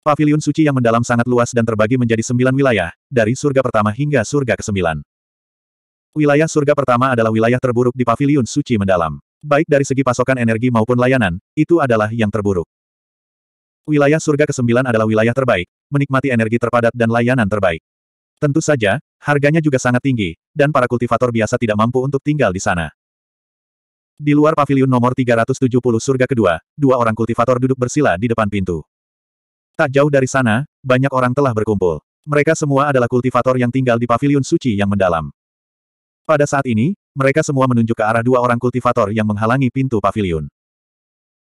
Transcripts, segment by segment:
Pavilion suci yang mendalam sangat luas dan terbagi menjadi sembilan wilayah, dari surga pertama hingga surga kesembilan. Wilayah surga pertama adalah wilayah terburuk di Pavilion suci mendalam. Baik dari segi pasokan energi maupun layanan, itu adalah yang terburuk. Wilayah surga kesembilan adalah wilayah terbaik, menikmati energi terpadat dan layanan terbaik. Tentu saja, harganya juga sangat tinggi, dan para kultivator biasa tidak mampu untuk tinggal di sana. Di luar Pavilion nomor 370 surga kedua, dua orang kultivator duduk bersila di depan pintu. Tak jauh dari sana, banyak orang telah berkumpul. Mereka semua adalah kultivator yang tinggal di Pavilion suci yang mendalam. Pada saat ini, mereka semua menunjuk ke arah dua orang kultivator yang menghalangi pintu pavilion.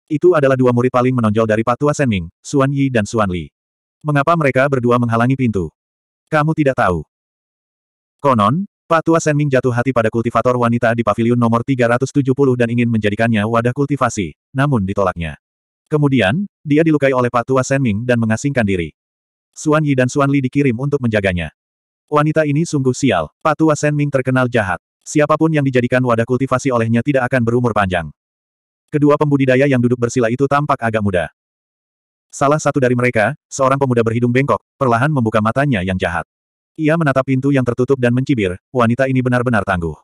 Itu adalah dua murid paling menonjol dari Patua Senming, Suan Yi dan Suan Li. Mengapa mereka berdua menghalangi pintu? Kamu tidak tahu. Konon, Patua Senming jatuh hati pada kultivator wanita di pavilion nomor 370 dan ingin menjadikannya wadah kultivasi, namun ditolaknya. Kemudian, dia dilukai oleh Patua Ming dan mengasingkan diri. Suan Yi dan Suan Li dikirim untuk menjaganya. Wanita ini sungguh sial. Patua Ming terkenal jahat. Siapapun yang dijadikan wadah kultivasi olehnya tidak akan berumur panjang. Kedua pembudidaya yang duduk bersila itu tampak agak muda. Salah satu dari mereka, seorang pemuda berhidung bengkok, perlahan membuka matanya yang jahat. Ia menatap pintu yang tertutup dan mencibir, wanita ini benar-benar tangguh.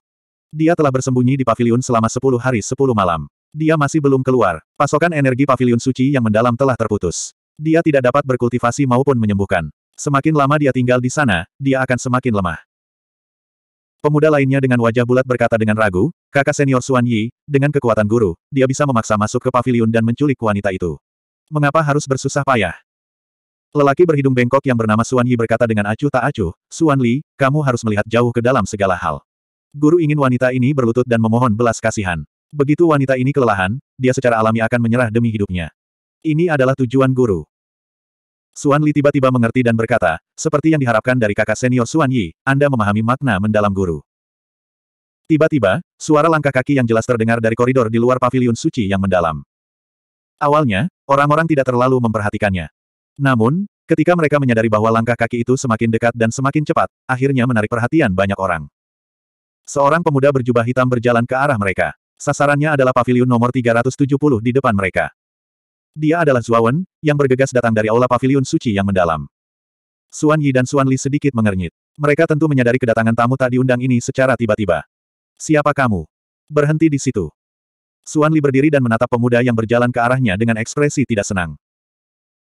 Dia telah bersembunyi di pavilion selama 10 hari 10 malam. Dia masih belum keluar. Pasokan energi pavilion suci yang mendalam telah terputus. Dia tidak dapat berkultivasi maupun menyembuhkan. Semakin lama dia tinggal di sana, dia akan semakin lemah. Pemuda lainnya dengan wajah bulat berkata dengan ragu, kakak senior Suan Yi, dengan kekuatan guru, dia bisa memaksa masuk ke pavilion dan menculik wanita itu. Mengapa harus bersusah payah? Lelaki berhidung bengkok yang bernama Suan Yi berkata dengan acuh tak acuh, Suan Li, kamu harus melihat jauh ke dalam segala hal. Guru ingin wanita ini berlutut dan memohon belas kasihan. Begitu wanita ini kelelahan, dia secara alami akan menyerah demi hidupnya. Ini adalah tujuan guru. Suan Li tiba-tiba mengerti dan berkata, seperti yang diharapkan dari kakak senior Suan Yi, Anda memahami makna mendalam guru. Tiba-tiba, suara langkah kaki yang jelas terdengar dari koridor di luar paviliun suci yang mendalam. Awalnya, orang-orang tidak terlalu memperhatikannya. Namun, ketika mereka menyadari bahwa langkah kaki itu semakin dekat dan semakin cepat, akhirnya menarik perhatian banyak orang. Seorang pemuda berjubah hitam berjalan ke arah mereka. Sasarannya adalah pavilion nomor 370 di depan mereka. Dia adalah Zuawan, yang bergegas datang dari aula pavilion suci yang mendalam. Suan Yi dan Suan Li sedikit mengernyit. Mereka tentu menyadari kedatangan tamu tak diundang ini secara tiba-tiba. Siapa kamu? Berhenti di situ. Suan Li berdiri dan menatap pemuda yang berjalan ke arahnya dengan ekspresi tidak senang.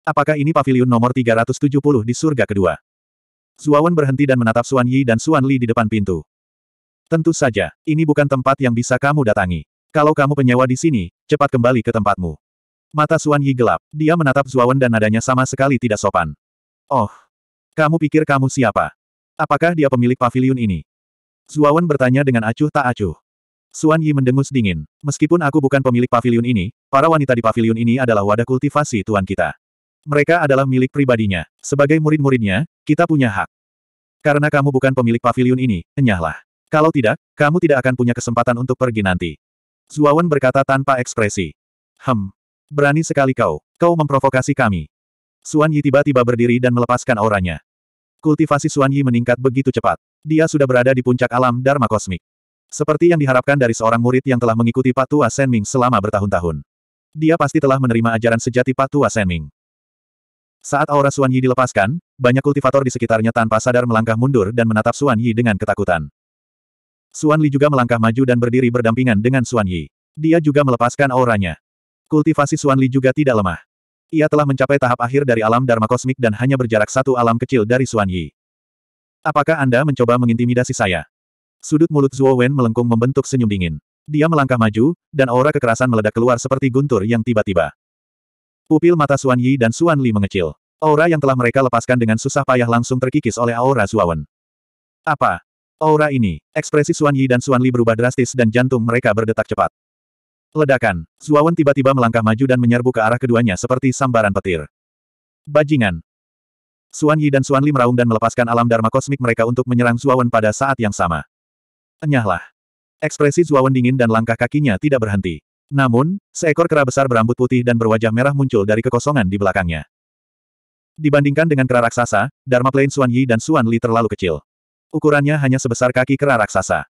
Apakah ini pavilion nomor 370 di surga kedua? Zuawan berhenti dan menatap Suan Yi dan Suan Li di depan pintu. Tentu saja, ini bukan tempat yang bisa kamu datangi. Kalau kamu penyewa di sini, cepat kembali ke tempatmu. Mata Suan Yi gelap, dia menatap Zuawan dan nadanya sama sekali tidak sopan. Oh, kamu pikir kamu siapa? Apakah dia pemilik pavilion ini? Zuawan bertanya dengan acuh tak acuh. Suan Yi mendengus dingin. Meskipun aku bukan pemilik pavilion ini, para wanita di pavilion ini adalah wadah kultivasi tuan kita. Mereka adalah milik pribadinya. Sebagai murid-muridnya, kita punya hak. Karena kamu bukan pemilik pavilion ini, enyahlah. Kalau tidak, kamu tidak akan punya kesempatan untuk pergi nanti. Zuawan berkata tanpa ekspresi. Hem. Berani sekali kau. Kau memprovokasi kami. Suan Yi tiba-tiba berdiri dan melepaskan auranya. Kultivasi Suan Yi meningkat begitu cepat. Dia sudah berada di puncak alam Dharma Kosmik. Seperti yang diharapkan dari seorang murid yang telah mengikuti Patua Ming selama bertahun-tahun. Dia pasti telah menerima ajaran sejati Patua Ming. Saat aura Suan Yi dilepaskan, banyak kultivator di sekitarnya tanpa sadar melangkah mundur dan menatap Suan Yi dengan ketakutan. Xuan Li juga melangkah maju dan berdiri berdampingan dengan Xuan Yi. Dia juga melepaskan auranya. Kultivasi Xuan Li juga tidak lemah. Ia telah mencapai tahap akhir dari alam Dharma kosmik dan hanya berjarak satu alam kecil dari Xuan Yi. Apakah Anda mencoba mengintimidasi saya? Sudut mulut Zhuo Wen melengkung membentuk senyum dingin. Dia melangkah maju, dan aura kekerasan meledak keluar seperti guntur yang tiba-tiba. Pupil mata Xuan Yi dan Xuan Li mengecil. Aura yang telah mereka lepaskan dengan susah payah langsung terkikis oleh aura Wen. Apa? Aura ini, ekspresi Xuan Yi dan Xuan Li berubah drastis dan jantung mereka berdetak cepat. Ledakan, Zuawan tiba-tiba melangkah maju dan menyerbu ke arah keduanya seperti sambaran petir. Bajingan. Xuan Yi dan Xuan Li meraung dan melepaskan alam dharma kosmik mereka untuk menyerang Zuawan pada saat yang sama. Enyahlah. Ekspresi Zuawan dingin dan langkah kakinya tidak berhenti. Namun, seekor kera besar berambut putih dan berwajah merah muncul dari kekosongan di belakangnya. Dibandingkan dengan kera raksasa, Dharma Plane Xuan Yi dan Xuan Li terlalu kecil. Ukurannya hanya sebesar kaki kera raksasa.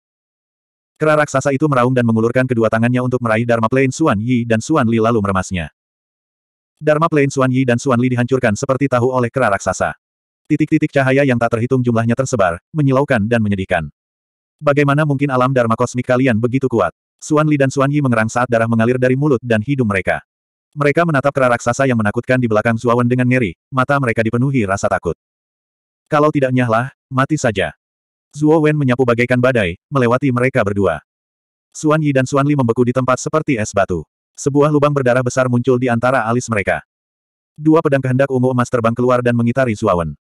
Kera raksasa itu meraung dan mengulurkan kedua tangannya untuk meraih Dharma Plane Xuan Yi dan Suan Li lalu meremasnya. Dharma Plane Xuan Yi dan Suan Li dihancurkan seperti tahu oleh kera raksasa. Titik-titik cahaya yang tak terhitung jumlahnya tersebar, menyilaukan dan menyedihkan. Bagaimana mungkin alam Dharma kosmik kalian begitu kuat? Suan Li dan Suan Yi mengerang saat darah mengalir dari mulut dan hidung mereka. Mereka menatap kera raksasa yang menakutkan di belakang Zuawan dengan ngeri, mata mereka dipenuhi rasa takut. Kalau tidak nyahlah, mati saja. Zuo Wen menyapu bagaikan badai, melewati mereka berdua. Suan Yi dan Suan Li membeku di tempat seperti es batu. Sebuah lubang berdarah besar muncul di antara alis mereka. Dua pedang kehendak ungu emas terbang keluar dan mengitari Wen.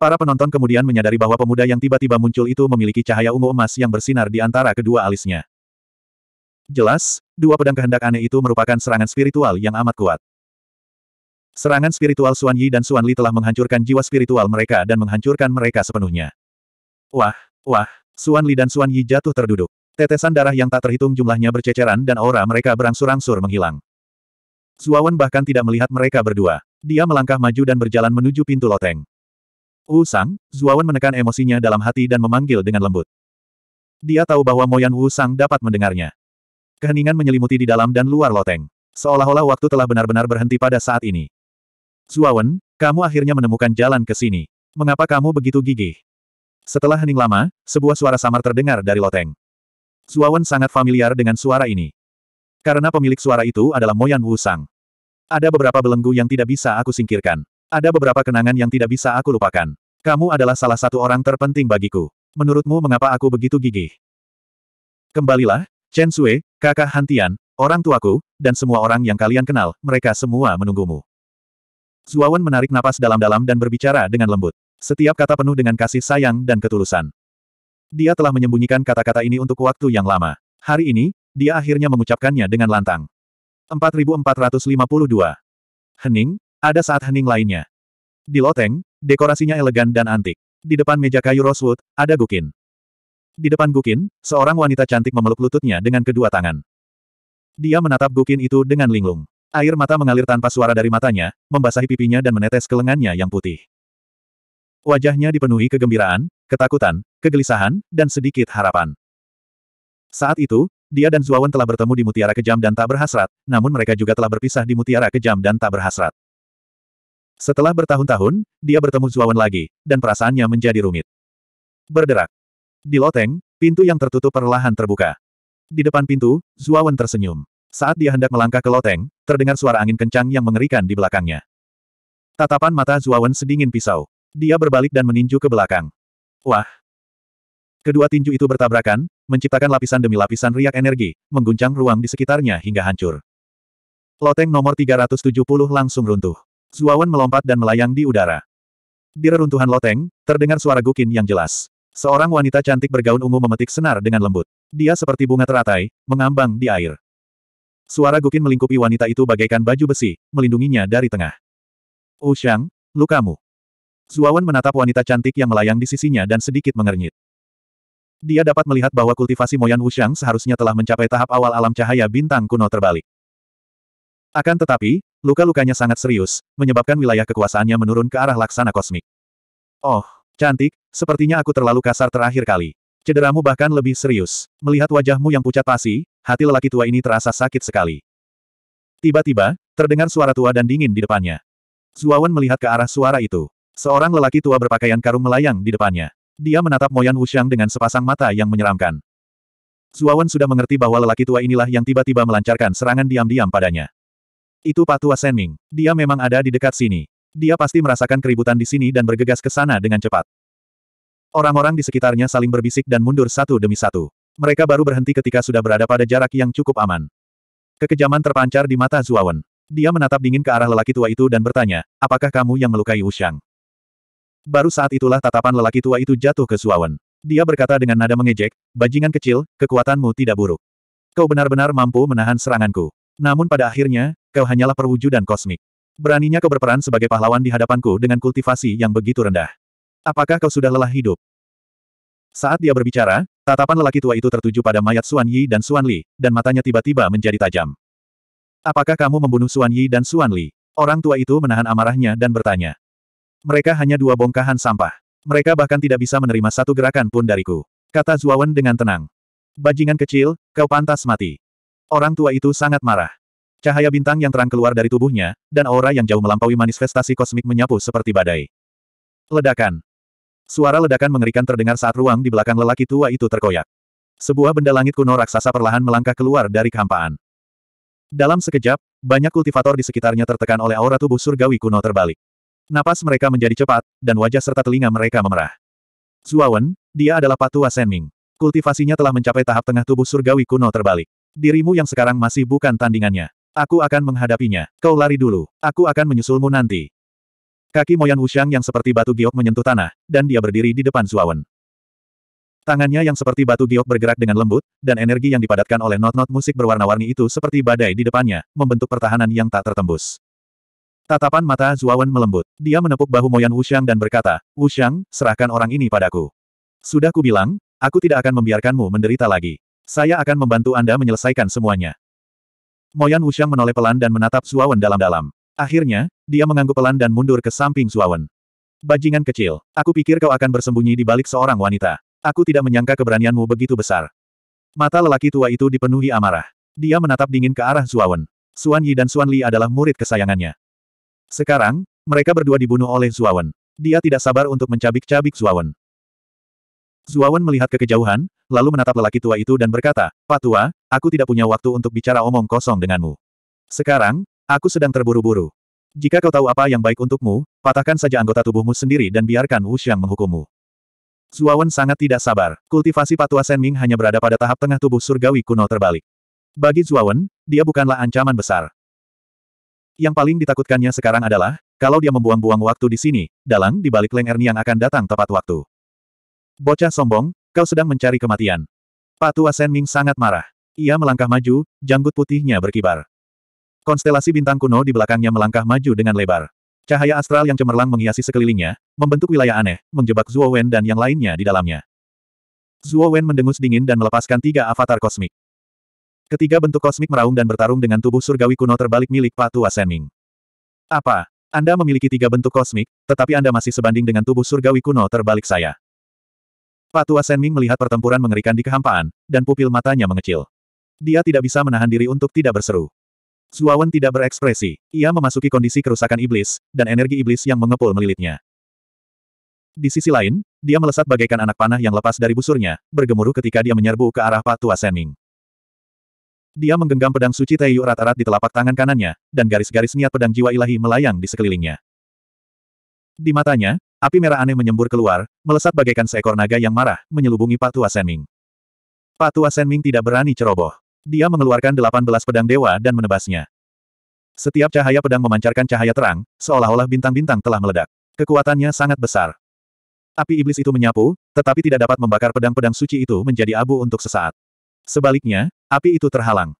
Para penonton kemudian menyadari bahwa pemuda yang tiba-tiba muncul itu memiliki cahaya ungu emas yang bersinar di antara kedua alisnya. Jelas, dua pedang kehendak aneh itu merupakan serangan spiritual yang amat kuat. Serangan spiritual Suan Yi dan Suan Li telah menghancurkan jiwa spiritual mereka dan menghancurkan mereka sepenuhnya. Wah, wah, Suan Li dan Suan Yi jatuh terduduk. Tetesan darah yang tak terhitung jumlahnya berceceran dan aura mereka berangsur-angsur menghilang. Suawan bahkan tidak melihat mereka berdua. Dia melangkah maju dan berjalan menuju pintu loteng. Wu Sang, Zuawan menekan emosinya dalam hati dan memanggil dengan lembut. Dia tahu bahwa Moyan Wu Sang dapat mendengarnya. Keheningan menyelimuti di dalam dan luar loteng. Seolah-olah waktu telah benar-benar berhenti pada saat ini. Zuawan, kamu akhirnya menemukan jalan ke sini. Mengapa kamu begitu gigih? Setelah hening lama, sebuah suara samar terdengar dari loteng. Suawan sangat familiar dengan suara ini. Karena pemilik suara itu adalah Moyan Wusang. Ada beberapa belenggu yang tidak bisa aku singkirkan. Ada beberapa kenangan yang tidak bisa aku lupakan. Kamu adalah salah satu orang terpenting bagiku. Menurutmu mengapa aku begitu gigih? Kembalilah, Chen Sui, kakak Hantian, orang tuaku, dan semua orang yang kalian kenal, mereka semua menunggumu. Zuawan menarik napas dalam-dalam dan berbicara dengan lembut. Setiap kata penuh dengan kasih sayang dan ketulusan. Dia telah menyembunyikan kata-kata ini untuk waktu yang lama. Hari ini, dia akhirnya mengucapkannya dengan lantang. 4452. Hening, ada saat hening lainnya. Di loteng, dekorasinya elegan dan antik. Di depan meja kayu rosewood, ada Gukin. Di depan Gukin, seorang wanita cantik memeluk lututnya dengan kedua tangan. Dia menatap Gukin itu dengan linglung. Air mata mengalir tanpa suara dari matanya, membasahi pipinya dan menetes ke lengannya yang putih. Wajahnya dipenuhi kegembiraan, ketakutan, kegelisahan, dan sedikit harapan. Saat itu, dia dan Zuawan telah bertemu di Mutiara Kejam dan tak berhasrat, namun mereka juga telah berpisah di Mutiara Kejam dan tak berhasrat. Setelah bertahun-tahun, dia bertemu Zuawan lagi, dan perasaannya menjadi rumit. Berderak. Di loteng, pintu yang tertutup perlahan terbuka. Di depan pintu, Zuawan tersenyum. Saat dia hendak melangkah ke loteng, terdengar suara angin kencang yang mengerikan di belakangnya. Tatapan mata Zuawan sedingin pisau. Dia berbalik dan meninju ke belakang. Wah! Kedua tinju itu bertabrakan, menciptakan lapisan demi lapisan riak energi, mengguncang ruang di sekitarnya hingga hancur. Loteng nomor 370 langsung runtuh. Zuawan melompat dan melayang di udara. Di reruntuhan loteng, terdengar suara gukin yang jelas. Seorang wanita cantik bergaun ungu memetik senar dengan lembut. Dia seperti bunga teratai, mengambang di air. Suara Gukin melingkupi wanita itu bagaikan baju besi, melindunginya dari tengah. Ushang, oh, lukamu. Zuawan menatap wanita cantik yang melayang di sisinya dan sedikit mengernyit. Dia dapat melihat bahwa kultivasi Moyan Wushang seharusnya telah mencapai tahap awal alam cahaya bintang kuno terbalik. Akan tetapi, luka-lukanya sangat serius, menyebabkan wilayah kekuasaannya menurun ke arah laksana kosmik. Oh, cantik, sepertinya aku terlalu kasar terakhir kali. Cederamu bahkan lebih serius. Melihat wajahmu yang pucat pasi, hati lelaki tua ini terasa sakit sekali. Tiba-tiba, terdengar suara tua dan dingin di depannya. Zuawan melihat ke arah suara itu. Seorang lelaki tua berpakaian karung melayang di depannya. Dia menatap Moyan Wuxiang dengan sepasang mata yang menyeramkan. Zuawan sudah mengerti bahwa lelaki tua inilah yang tiba-tiba melancarkan serangan diam-diam padanya. Itu Patua Senming. Dia memang ada di dekat sini. Dia pasti merasakan keributan di sini dan bergegas ke sana dengan cepat. Orang-orang di sekitarnya saling berbisik dan mundur satu demi satu. Mereka baru berhenti ketika sudah berada pada jarak yang cukup aman. Kekejaman terpancar di mata Zuawan. Dia menatap dingin ke arah lelaki tua itu dan bertanya, apakah kamu yang melukai Wuxiang? Baru saat itulah tatapan lelaki tua itu jatuh ke Suawan. Dia berkata dengan nada mengejek, bajingan kecil, kekuatanmu tidak buruk. Kau benar-benar mampu menahan seranganku. Namun pada akhirnya, kau hanyalah perwujudan kosmik. Beraninya kau berperan sebagai pahlawan di hadapanku dengan kultivasi yang begitu rendah. Apakah kau sudah lelah hidup? Saat dia berbicara, tatapan lelaki tua itu tertuju pada mayat Suan Yi dan Suan Li, dan matanya tiba-tiba menjadi tajam. Apakah kamu membunuh Suan Yi dan Suan Li? Orang tua itu menahan amarahnya dan bertanya. Mereka hanya dua bongkahan sampah. Mereka bahkan tidak bisa menerima satu gerakan pun dariku. Kata Zuawan dengan tenang. Bajingan kecil, kau pantas mati. Orang tua itu sangat marah. Cahaya bintang yang terang keluar dari tubuhnya, dan aura yang jauh melampaui manifestasi kosmik menyapu seperti badai. Ledakan. Suara ledakan mengerikan terdengar saat ruang di belakang lelaki tua itu terkoyak. Sebuah benda langit kuno raksasa perlahan melangkah keluar dari kehampaan. Dalam sekejap, banyak kultivator di sekitarnya tertekan oleh aura tubuh surgawi kuno terbalik. Napas mereka menjadi cepat, dan wajah serta telinga mereka memerah. Zuawan, dia adalah Patua Senming. Kultivasinya telah mencapai tahap tengah tubuh surgawi kuno terbalik. Dirimu yang sekarang masih bukan tandingannya. Aku akan menghadapinya. Kau lari dulu. Aku akan menyusulmu nanti. Kaki Moyan Wuxiang yang seperti batu giok menyentuh tanah, dan dia berdiri di depan Zuawan. Tangannya yang seperti batu giok bergerak dengan lembut, dan energi yang dipadatkan oleh not-not musik berwarna-warni itu seperti badai di depannya, membentuk pertahanan yang tak tertembus. Tatapan mata Zuawan melembut. Dia menepuk bahu Moyan Wuxiang dan berkata, Wuxiang, serahkan orang ini padaku. Sudah kubilang, aku tidak akan membiarkanmu menderita lagi. Saya akan membantu Anda menyelesaikan semuanya. Moyan Wuxiang menoleh pelan dan menatap Zuawan dalam-dalam. Akhirnya, dia mengangguk pelan dan mundur ke samping Zuawan. Bajingan kecil, aku pikir kau akan bersembunyi di balik seorang wanita. Aku tidak menyangka keberanianmu begitu besar. Mata lelaki tua itu dipenuhi amarah. Dia menatap dingin ke arah Zuawan. Suan Yi dan Suan Li adalah murid kesayangannya. Sekarang, mereka berdua dibunuh oleh Zuawan. Dia tidak sabar untuk mencabik-cabik Zuawan. Zuawan melihat ke kejauhan, lalu menatap lelaki tua itu dan berkata, Pak tua, aku tidak punya waktu untuk bicara omong kosong denganmu. Sekarang, aku sedang terburu-buru. Jika kau tahu apa yang baik untukmu, patahkan saja anggota tubuhmu sendiri dan biarkan Wuxiang menghukummu. Zuawan sangat tidak sabar. Kultivasi Patua Senming hanya berada pada tahap tengah tubuh surgawi kuno terbalik. Bagi Zuawan, dia bukanlah ancaman besar. Yang paling ditakutkannya sekarang adalah, kalau dia membuang-buang waktu di sini, dalang di balik Leng yang akan datang tepat waktu. Bocah sombong, kau sedang mencari kematian. Patua Asen Ming sangat marah. Ia melangkah maju, janggut putihnya berkibar. Konstelasi bintang kuno di belakangnya melangkah maju dengan lebar. Cahaya astral yang cemerlang menghiasi sekelilingnya, membentuk wilayah aneh, menjebak Zuo Wen dan yang lainnya di dalamnya. Zuo Wen mendengus dingin dan melepaskan tiga avatar kosmik. Ketiga bentuk kosmik meraung dan bertarung dengan tubuh surgawi kuno terbalik milik Sen Ming. Apa? Anda memiliki tiga bentuk kosmik, tetapi Anda masih sebanding dengan tubuh surgawi kuno terbalik saya. Sen Ming melihat pertempuran mengerikan di kehampaan, dan pupil matanya mengecil. Dia tidak bisa menahan diri untuk tidak berseru. Zuawan tidak berekspresi. Ia memasuki kondisi kerusakan iblis, dan energi iblis yang mengepul melilitnya. Di sisi lain, dia melesat bagaikan anak panah yang lepas dari busurnya, bergemuruh ketika dia menyerbu ke arah Sen Ming. Dia menggenggam pedang suci Teiyu rata-rat di telapak tangan kanannya, dan garis-garis niat pedang jiwa ilahi melayang di sekelilingnya. Di matanya, api merah aneh menyembur keluar, melesat bagaikan seekor naga yang marah, menyelubungi Pak Tua Ming. Pak Tua Ming tidak berani ceroboh. Dia mengeluarkan delapan belas pedang dewa dan menebasnya. Setiap cahaya pedang memancarkan cahaya terang, seolah-olah bintang-bintang telah meledak. Kekuatannya sangat besar. Api iblis itu menyapu, tetapi tidak dapat membakar pedang-pedang suci itu menjadi abu untuk sesaat. Sebaliknya, api itu terhalang.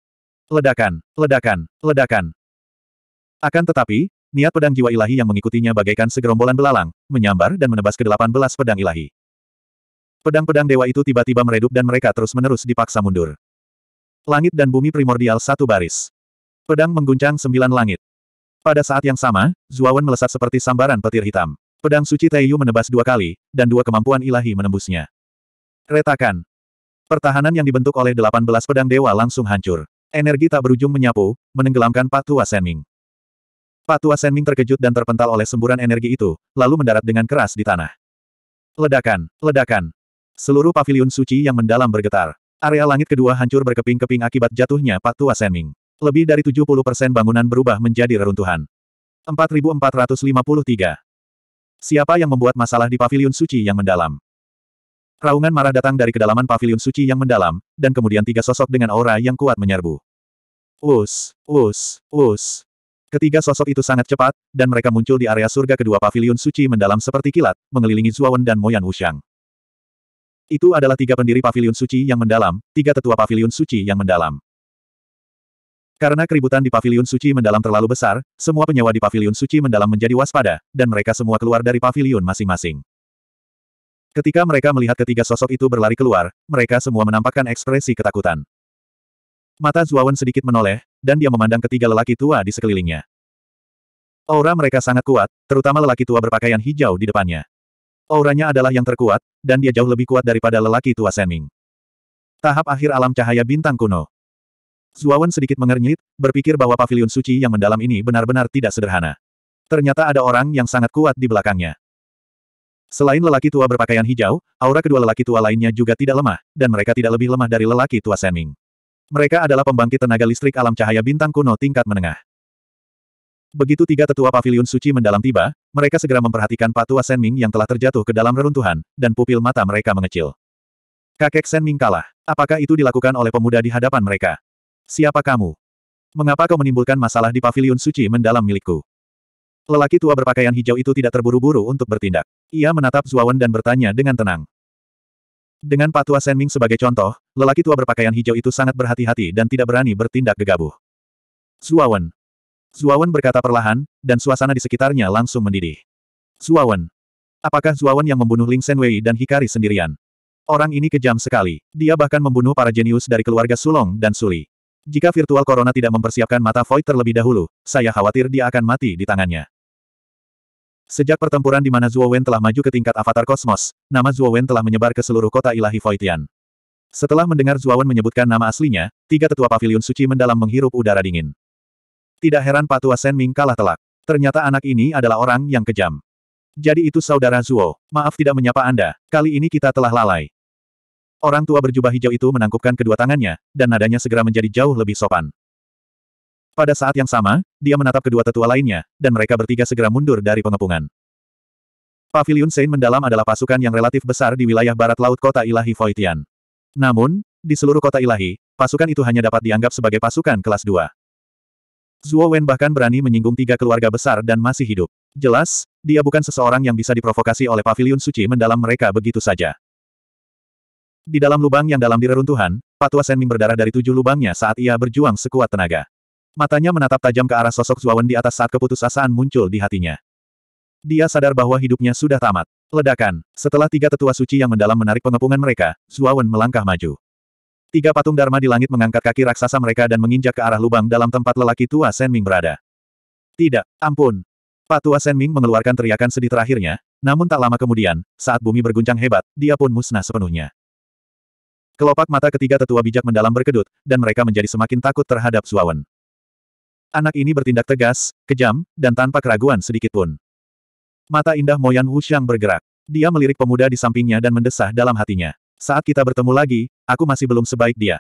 Ledakan, ledakan, ledakan. Akan tetapi, niat pedang jiwa ilahi yang mengikutinya bagaikan segerombolan belalang, menyambar dan menebas ke delapan belas pedang ilahi. Pedang-pedang dewa itu tiba-tiba meredup dan mereka terus-menerus dipaksa mundur. Langit dan bumi primordial satu baris. Pedang mengguncang sembilan langit. Pada saat yang sama, Zuawan melesat seperti sambaran petir hitam. Pedang suci Taiyu menebas dua kali, dan dua kemampuan ilahi menembusnya. Retakan, Pertahanan yang dibentuk oleh 18 pedang dewa langsung hancur. Energi tak berujung menyapu, menenggelamkan Patua Senming. Patua Senming terkejut dan terpental oleh semburan energi itu, lalu mendarat dengan keras di tanah. Ledakan, ledakan. Seluruh paviliun suci yang mendalam bergetar. Area langit kedua hancur berkeping-keping akibat jatuhnya Patua Senming. Lebih dari 70 persen bangunan berubah menjadi reruntuhan. 4453. Siapa yang membuat masalah di paviliun suci yang mendalam? Raungan marah datang dari kedalaman pavilion suci yang mendalam, dan kemudian tiga sosok dengan aura yang kuat menyerbu. Us, us, us. Ketiga sosok itu sangat cepat, dan mereka muncul di area surga kedua pavilion suci mendalam seperti kilat, mengelilingi Zuawan dan Moyan Wuxiang. Itu adalah tiga pendiri pavilion suci yang mendalam, tiga tetua pavilion suci yang mendalam. Karena keributan di pavilion suci mendalam terlalu besar, semua penyewa di pavilion suci mendalam menjadi waspada, dan mereka semua keluar dari pavilion masing-masing. Ketika mereka melihat ketiga sosok itu berlari keluar, mereka semua menampakkan ekspresi ketakutan. Mata Zuawan sedikit menoleh, dan dia memandang ketiga lelaki tua di sekelilingnya. Aura mereka sangat kuat, terutama lelaki tua berpakaian hijau di depannya. Auranya adalah yang terkuat, dan dia jauh lebih kuat daripada lelaki tua Senming. Tahap akhir alam cahaya bintang kuno. Zuawan sedikit mengernyit, berpikir bahwa pavilion suci yang mendalam ini benar-benar tidak sederhana. Ternyata ada orang yang sangat kuat di belakangnya. Selain lelaki tua berpakaian hijau, aura kedua lelaki tua lainnya juga tidak lemah, dan mereka tidak lebih lemah dari lelaki tua Senming. Mereka adalah pembangkit tenaga listrik alam cahaya bintang kuno tingkat menengah. Begitu tiga tetua Pavilion suci mendalam tiba, mereka segera memperhatikan patua Senming yang telah terjatuh ke dalam reruntuhan, dan pupil mata mereka mengecil. Kakek Senming kalah. Apakah itu dilakukan oleh pemuda di hadapan mereka? Siapa kamu? Mengapa kau menimbulkan masalah di Pavilion suci mendalam milikku? Lelaki tua berpakaian hijau itu tidak terburu-buru untuk bertindak. Ia menatap Zuawan dan bertanya dengan tenang. Dengan Patua Senming sebagai contoh, lelaki tua berpakaian hijau itu sangat berhati-hati dan tidak berani bertindak gegabah. Zuawan. Zuawan berkata perlahan, dan suasana di sekitarnya langsung mendidih. Zuawan. Apakah Zuawan yang membunuh Ling Senwei dan Hikari sendirian? Orang ini kejam sekali. Dia bahkan membunuh para jenius dari keluarga Sulong dan Suli. Jika virtual corona tidak mempersiapkan mata void terlebih dahulu, saya khawatir dia akan mati di tangannya. Sejak pertempuran di mana Zhuo Wen telah maju ke tingkat avatar kosmos, nama Zhuo Wen telah menyebar ke seluruh kota ilahi Voitian. Setelah mendengar Zhuo Wen menyebutkan nama aslinya, tiga tetua pavilion suci mendalam menghirup udara dingin. Tidak heran Patua Sen Ming kalah telak. Ternyata anak ini adalah orang yang kejam. Jadi itu saudara Zuo. Maaf tidak menyapa Anda, kali ini kita telah lalai. Orang tua berjubah hijau itu menangkupkan kedua tangannya, dan nadanya segera menjadi jauh lebih sopan. Pada saat yang sama, dia menatap kedua tetua lainnya, dan mereka bertiga segera mundur dari pengepungan. Pavilion Saint mendalam adalah pasukan yang relatif besar di wilayah barat laut kota ilahi Voitian. Namun, di seluruh kota ilahi, pasukan itu hanya dapat dianggap sebagai pasukan kelas 2. Zhuo Wen bahkan berani menyinggung tiga keluarga besar dan masih hidup. Jelas, dia bukan seseorang yang bisa diprovokasi oleh pavilion suci mendalam mereka begitu saja. Di dalam lubang yang dalam direruntuhan, Patua Senming berdarah dari tujuh lubangnya saat ia berjuang sekuat tenaga. Matanya menatap tajam ke arah sosok Zuawan di atas saat keputusasaan muncul di hatinya. Dia sadar bahwa hidupnya sudah tamat. Ledakan. Setelah tiga tetua suci yang mendalam menarik pengepungan mereka, Zuawan melangkah maju. Tiga patung Dharma di langit mengangkat kaki raksasa mereka dan menginjak ke arah lubang dalam tempat lelaki tua Sen Ming berada. Tidak, ampun. Patua Ming mengeluarkan teriakan sedih terakhirnya, namun tak lama kemudian, saat bumi berguncang hebat, dia pun musnah sepenuhnya. Kelopak mata ketiga tetua bijak mendalam berkedut, dan mereka menjadi semakin takut terhadap Zuawan. Anak ini bertindak tegas, kejam, dan tanpa keraguan sedikitpun. Mata indah Moyan Wuxiang bergerak. Dia melirik pemuda di sampingnya dan mendesah dalam hatinya. Saat kita bertemu lagi, aku masih belum sebaik dia.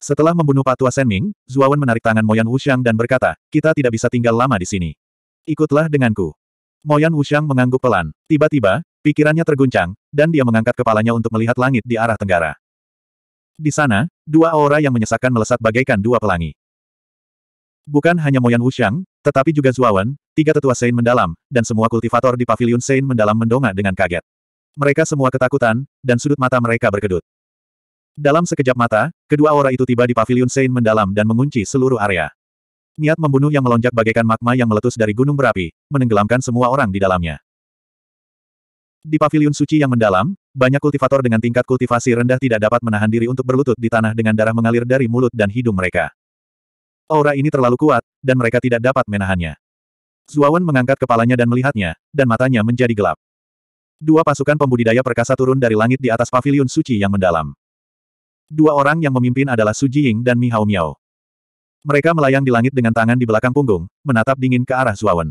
Setelah membunuh Patua Sen Ming, Zuawan menarik tangan Moyan Wuxiang dan berkata, kita tidak bisa tinggal lama di sini. Ikutlah denganku. Moyan Wuxiang mengangguk pelan. Tiba-tiba, pikirannya terguncang, dan dia mengangkat kepalanya untuk melihat langit di arah tenggara. Di sana, dua aura yang menyesakkan melesat bagaikan dua pelangi. Bukan hanya Moyan Wuxiang, tetapi juga Zuawan, tiga tetua Sein mendalam, dan semua kultivator di Paviliun Sein mendalam mendongak dengan kaget. Mereka semua ketakutan, dan sudut mata mereka berkedut. Dalam sekejap mata, kedua aura itu tiba di Paviliun Sein mendalam dan mengunci seluruh area. Niat membunuh yang melonjak bagaikan magma yang meletus dari gunung berapi, menenggelamkan semua orang di dalamnya. Di Paviliun suci yang mendalam, banyak kultivator dengan tingkat kultivasi rendah tidak dapat menahan diri untuk berlutut di tanah dengan darah mengalir dari mulut dan hidung mereka. Aura ini terlalu kuat, dan mereka tidak dapat menahannya. Zuawan mengangkat kepalanya dan melihatnya, dan matanya menjadi gelap. Dua pasukan pembudidaya perkasa turun dari langit di atas pavilion suci yang mendalam. Dua orang yang memimpin adalah Su Jiying dan Mi Hao Miao. Mereka melayang di langit dengan tangan di belakang punggung, menatap dingin ke arah Zuawan.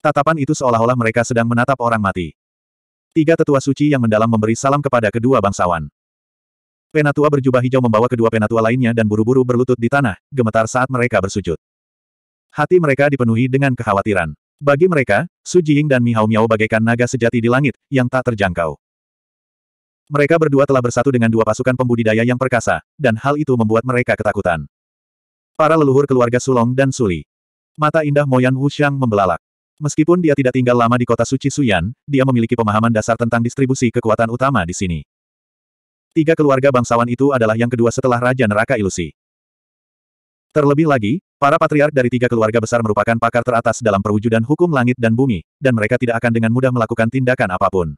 Tatapan itu seolah-olah mereka sedang menatap orang mati. Tiga tetua suci yang mendalam memberi salam kepada kedua bangsawan. Penatua berjubah hijau membawa kedua penatua lainnya dan buru-buru berlutut di tanah, gemetar saat mereka bersujud. Hati mereka dipenuhi dengan kekhawatiran. Bagi mereka, Su Jiying dan Mihao Miao bagaikan naga sejati di langit, yang tak terjangkau. Mereka berdua telah bersatu dengan dua pasukan pembudidaya yang perkasa, dan hal itu membuat mereka ketakutan. Para leluhur keluarga Sulong dan Suli. Mata indah Moyan Wuxiang membelalak. Meskipun dia tidak tinggal lama di kota suci Suyan, dia memiliki pemahaman dasar tentang distribusi kekuatan utama di sini. Tiga keluarga bangsawan itu adalah yang kedua setelah Raja Neraka Ilusi. Terlebih lagi, para patriark dari tiga keluarga besar merupakan pakar teratas dalam perwujudan hukum langit dan bumi, dan mereka tidak akan dengan mudah melakukan tindakan apapun.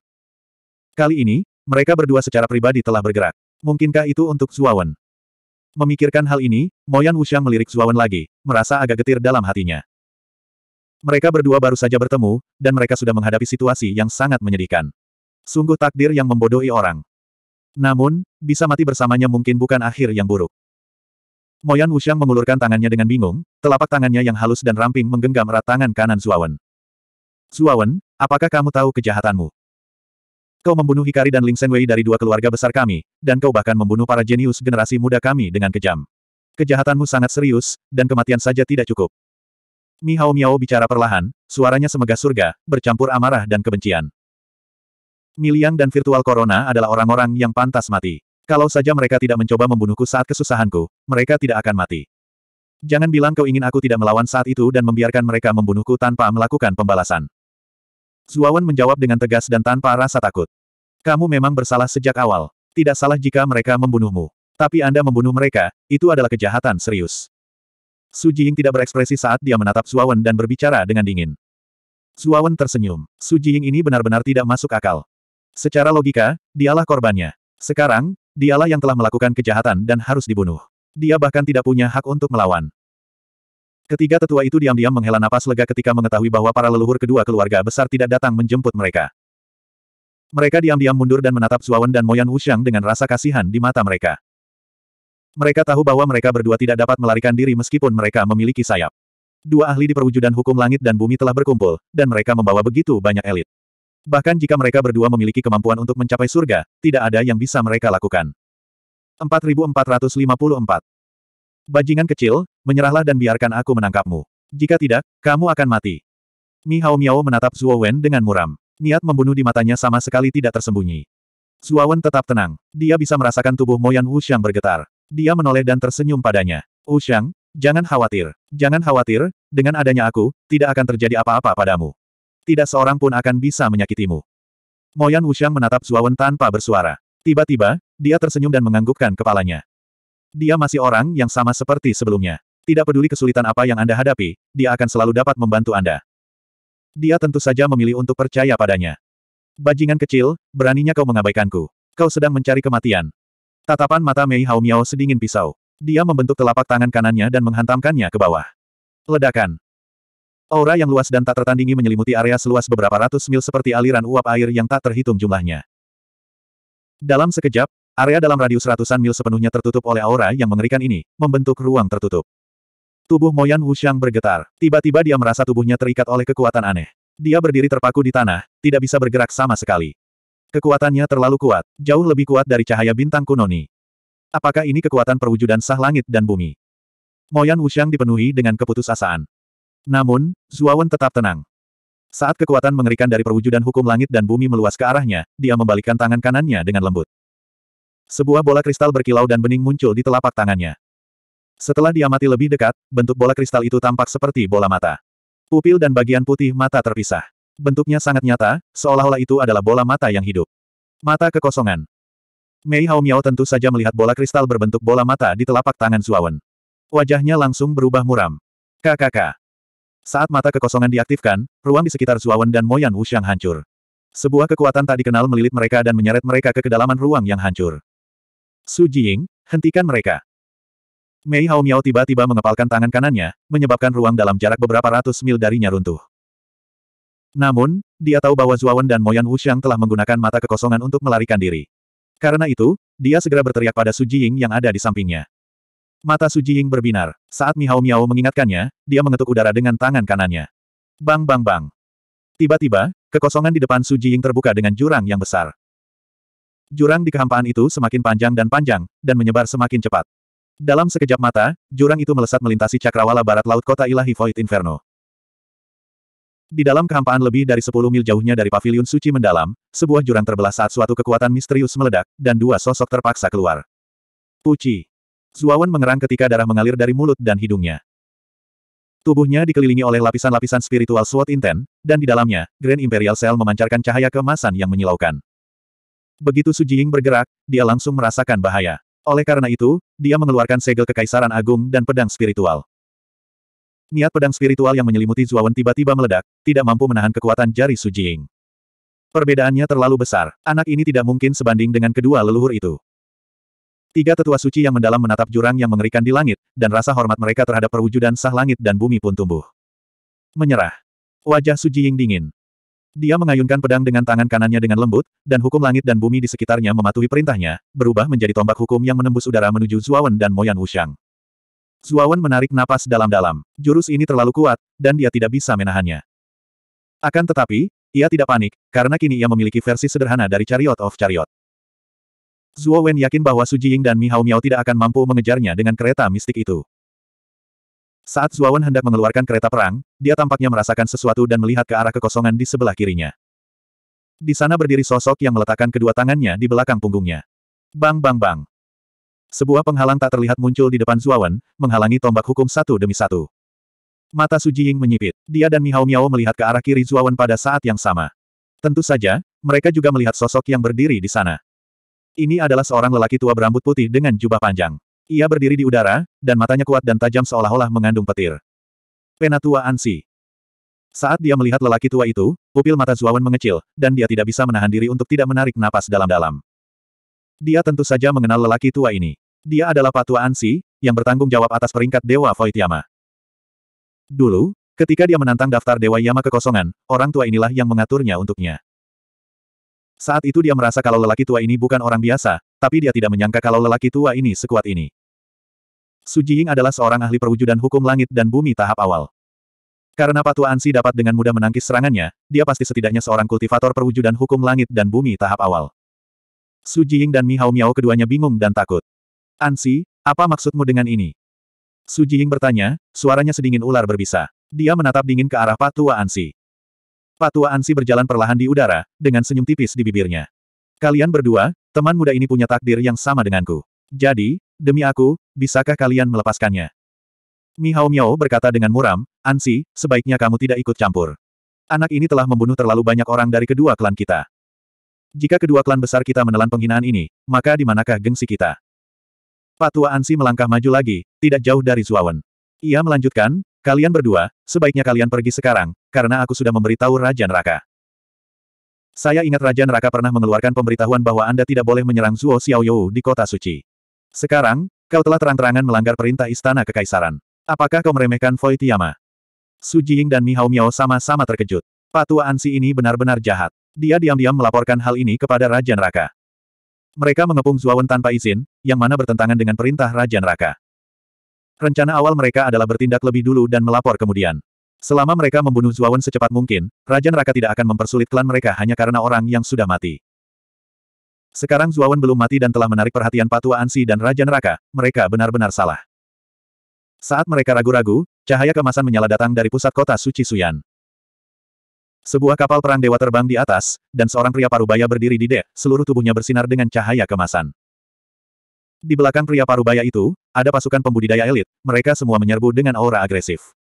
Kali ini, mereka berdua secara pribadi telah bergerak. Mungkinkah itu untuk Zuawan? Memikirkan hal ini, Moyan Wuxiang melirik Zuawan lagi, merasa agak getir dalam hatinya. Mereka berdua baru saja bertemu, dan mereka sudah menghadapi situasi yang sangat menyedihkan. Sungguh takdir yang membodohi orang. Namun, bisa mati bersamanya mungkin bukan akhir yang buruk. Moyan Wuxiang mengulurkan tangannya dengan bingung, telapak tangannya yang halus dan ramping menggenggam erat tangan kanan Zuawan. Zuawan, apakah kamu tahu kejahatanmu? Kau membunuh Hikari dan Ling Senwei dari dua keluarga besar kami, dan kau bahkan membunuh para jenius generasi muda kami dengan kejam. Kejahatanmu sangat serius, dan kematian saja tidak cukup. Mi Hao Miao bicara perlahan, suaranya semegah surga, bercampur amarah dan kebencian. Miliang dan virtual corona adalah orang-orang yang pantas mati. Kalau saja mereka tidak mencoba membunuhku saat kesusahanku, mereka tidak akan mati. Jangan bilang kau ingin aku tidak melawan saat itu dan membiarkan mereka membunuhku tanpa melakukan pembalasan. Zuawan menjawab dengan tegas dan tanpa rasa takut. Kamu memang bersalah sejak awal. Tidak salah jika mereka membunuhmu. Tapi Anda membunuh mereka, itu adalah kejahatan serius. Su Jiying tidak berekspresi saat dia menatap Zuawan dan berbicara dengan dingin. Zuawan tersenyum. Su Jiying ini benar-benar tidak masuk akal. Secara logika, dialah korbannya. Sekarang, dialah yang telah melakukan kejahatan dan harus dibunuh. Dia bahkan tidak punya hak untuk melawan. Ketiga tetua itu diam-diam menghela napas lega ketika mengetahui bahwa para leluhur kedua keluarga besar tidak datang menjemput mereka. Mereka diam-diam mundur dan menatap Zuawan dan Moyan Wuxiang dengan rasa kasihan di mata mereka. Mereka tahu bahwa mereka berdua tidak dapat melarikan diri meskipun mereka memiliki sayap. Dua ahli di perwujudan hukum langit dan bumi telah berkumpul, dan mereka membawa begitu banyak elit. Bahkan jika mereka berdua memiliki kemampuan untuk mencapai surga, tidak ada yang bisa mereka lakukan. 4454 Bajingan kecil, menyerahlah dan biarkan aku menangkapmu. Jika tidak, kamu akan mati. Mi Hao Miao menatap Zuo Wen dengan muram. Niat membunuh di matanya sama sekali tidak tersembunyi. Zuo Wen tetap tenang. Dia bisa merasakan tubuh Moyan Wuxiang bergetar. Dia menoleh dan tersenyum padanya. Wuxiang, jangan khawatir. Jangan khawatir, dengan adanya aku, tidak akan terjadi apa-apa padamu. Tidak seorang pun akan bisa menyakitimu. Moyan Wuxiang menatap Zuawan tanpa bersuara. Tiba-tiba, dia tersenyum dan menganggukkan kepalanya. Dia masih orang yang sama seperti sebelumnya. Tidak peduli kesulitan apa yang Anda hadapi, dia akan selalu dapat membantu Anda. Dia tentu saja memilih untuk percaya padanya. Bajingan kecil, beraninya kau mengabaikanku. Kau sedang mencari kematian. Tatapan mata Mei Hao Miao sedingin pisau. Dia membentuk telapak tangan kanannya dan menghantamkannya ke bawah. Ledakan. Aura yang luas dan tak tertandingi menyelimuti area seluas beberapa ratus mil seperti aliran uap air yang tak terhitung jumlahnya. Dalam sekejap, area dalam radius ratusan mil sepenuhnya tertutup oleh aura yang mengerikan ini, membentuk ruang tertutup. Tubuh Moyan Wushang bergetar. Tiba-tiba dia merasa tubuhnya terikat oleh kekuatan aneh. Dia berdiri terpaku di tanah, tidak bisa bergerak sama sekali. Kekuatannya terlalu kuat, jauh lebih kuat dari cahaya bintang kunoni. Apakah ini kekuatan perwujudan sah langit dan bumi? Moyan Wushang dipenuhi dengan keputusasaan. Namun, Zuawan tetap tenang. Saat kekuatan mengerikan dari perwujudan hukum langit dan bumi meluas ke arahnya, dia membalikkan tangan kanannya dengan lembut. Sebuah bola kristal berkilau dan bening muncul di telapak tangannya. Setelah diamati lebih dekat, bentuk bola kristal itu tampak seperti bola mata. Pupil dan bagian putih mata terpisah. Bentuknya sangat nyata, seolah-olah itu adalah bola mata yang hidup. Mata kekosongan. Mei Hao tentu saja melihat bola kristal berbentuk bola mata di telapak tangan Zuawan. Wajahnya langsung berubah muram. Kakak, saat mata kekosongan diaktifkan, ruang di sekitar Zuawan dan Moyan Wushang hancur. Sebuah kekuatan tak dikenal melilit mereka dan menyeret mereka ke kedalaman ruang yang hancur. Su Jiying, hentikan mereka. Mei Hao Miao tiba-tiba mengepalkan tangan kanannya, menyebabkan ruang dalam jarak beberapa ratus mil darinya runtuh. Namun, dia tahu bahwa Zuawan dan Moyan Wushang telah menggunakan mata kekosongan untuk melarikan diri. Karena itu, dia segera berteriak pada Su Jiying yang ada di sampingnya. Mata Su Jiying berbinar. Saat Mihao Miao mengingatkannya, dia mengetuk udara dengan tangan kanannya. Bang bang bang. Tiba-tiba, kekosongan di depan Su Jiying terbuka dengan jurang yang besar. Jurang di kehampaan itu semakin panjang dan panjang, dan menyebar semakin cepat. Dalam sekejap mata, jurang itu melesat melintasi cakrawala barat laut kota ilahi Void Inferno. Di dalam kehampaan lebih dari 10 mil jauhnya dari paviliun suci mendalam, sebuah jurang terbelah saat suatu kekuatan misterius meledak, dan dua sosok terpaksa keluar. Puci. Zuawan mengerang ketika darah mengalir dari mulut dan hidungnya. Tubuhnya dikelilingi oleh lapisan-lapisan spiritual sword intent, dan di dalamnya, Grand Imperial Cell memancarkan cahaya kemasan yang menyilaukan. Begitu Su Jiying bergerak, dia langsung merasakan bahaya. Oleh karena itu, dia mengeluarkan segel kekaisaran agung dan pedang spiritual. Niat pedang spiritual yang menyelimuti Zuawan tiba-tiba meledak, tidak mampu menahan kekuatan jari Su Jiying. Perbedaannya terlalu besar, anak ini tidak mungkin sebanding dengan kedua leluhur itu. Tiga tetua suci yang mendalam menatap jurang yang mengerikan di langit, dan rasa hormat mereka terhadap perwujudan sah langit dan bumi pun tumbuh. Menyerah. Wajah Suji Ying dingin. Dia mengayunkan pedang dengan tangan kanannya dengan lembut, dan hukum langit dan bumi di sekitarnya mematuhi perintahnya, berubah menjadi tombak hukum yang menembus udara menuju Zuawan dan Moyan Wushang. Zuawan menarik napas dalam-dalam. Jurus ini terlalu kuat, dan dia tidak bisa menahannya. Akan tetapi, ia tidak panik, karena kini ia memiliki versi sederhana dari Chariot of Chariot. Zuo Wen yakin bahwa Su Jiying dan Mi Hao Miao tidak akan mampu mengejarnya dengan kereta mistik itu. Saat Zuo Wen hendak mengeluarkan kereta perang, dia tampaknya merasakan sesuatu dan melihat ke arah kekosongan di sebelah kirinya. Di sana berdiri sosok yang meletakkan kedua tangannya di belakang punggungnya. Bang bang bang. Sebuah penghalang tak terlihat muncul di depan Zuo Wen, menghalangi tombak hukum satu demi satu. Mata Su Jiying menyipit. Dia dan Mi Hao Miao melihat ke arah kiri Zuo Wen pada saat yang sama. Tentu saja, mereka juga melihat sosok yang berdiri di sana. Ini adalah seorang lelaki tua berambut putih dengan jubah panjang. Ia berdiri di udara, dan matanya kuat dan tajam seolah-olah mengandung petir. Penatua Ansi. Saat dia melihat lelaki tua itu, pupil mata Zuawan mengecil, dan dia tidak bisa menahan diri untuk tidak menarik napas dalam-dalam. Dia tentu saja mengenal lelaki tua ini. Dia adalah Patua Ansi, yang bertanggung jawab atas peringkat Dewa Void Yama. Dulu, ketika dia menantang daftar Dewa Yama kekosongan, orang tua inilah yang mengaturnya untuknya. Saat itu dia merasa kalau lelaki tua ini bukan orang biasa, tapi dia tidak menyangka kalau lelaki tua ini sekuat ini. Su Jiying adalah seorang ahli perwujudan hukum langit dan bumi tahap awal. Karena Patua Ansi dapat dengan mudah menangkis serangannya, dia pasti setidaknya seorang kultivator perwujudan hukum langit dan bumi tahap awal. Su Jiying dan Mi Hao Miao keduanya bingung dan takut. Ansi, apa maksudmu dengan ini? Su Jiying bertanya, suaranya sedingin ular berbisa. Dia menatap dingin ke arah Patua Ansi. Pak tua Ansi berjalan perlahan di udara, dengan senyum tipis di bibirnya. Kalian berdua, teman muda ini punya takdir yang sama denganku. Jadi, demi aku, bisakah kalian melepaskannya? Mi Hao Miao berkata dengan muram, Ansi, sebaiknya kamu tidak ikut campur. Anak ini telah membunuh terlalu banyak orang dari kedua klan kita. Jika kedua klan besar kita menelan penghinaan ini, maka di manakah gengsi kita? Pak tua Ansi melangkah maju lagi, tidak jauh dari Zuawan. Ia melanjutkan, kalian berdua, sebaiknya kalian pergi sekarang, karena aku sudah memberitahu Raja Neraka. Saya ingat Raja Neraka pernah mengeluarkan pemberitahuan bahwa Anda tidak boleh menyerang Zuo Xiaoyou di kota suci. Sekarang, kau telah terang-terangan melanggar perintah istana kekaisaran. Apakah kau meremehkan Foy Tiama? Su Jiying dan Mi Hao Miao sama-sama terkejut. Patua Ansi ini benar-benar jahat. Dia diam-diam melaporkan hal ini kepada Raja Neraka. Mereka mengepung Zuawan tanpa izin, yang mana bertentangan dengan perintah Raja Neraka. Rencana awal mereka adalah bertindak lebih dulu dan melapor kemudian. Selama mereka membunuh Zuawan secepat mungkin, Raja Neraka tidak akan mempersulit klan mereka hanya karena orang yang sudah mati. Sekarang Zuawan belum mati dan telah menarik perhatian Patua Ansi dan Raja Neraka, mereka benar-benar salah. Saat mereka ragu-ragu, cahaya kemasan menyala datang dari pusat kota Suci Suyan. Sebuah kapal perang dewa terbang di atas, dan seorang pria parubaya berdiri di dek, seluruh tubuhnya bersinar dengan cahaya kemasan. Di belakang pria parubaya itu, ada pasukan pembudidaya elit, mereka semua menyerbu dengan aura agresif.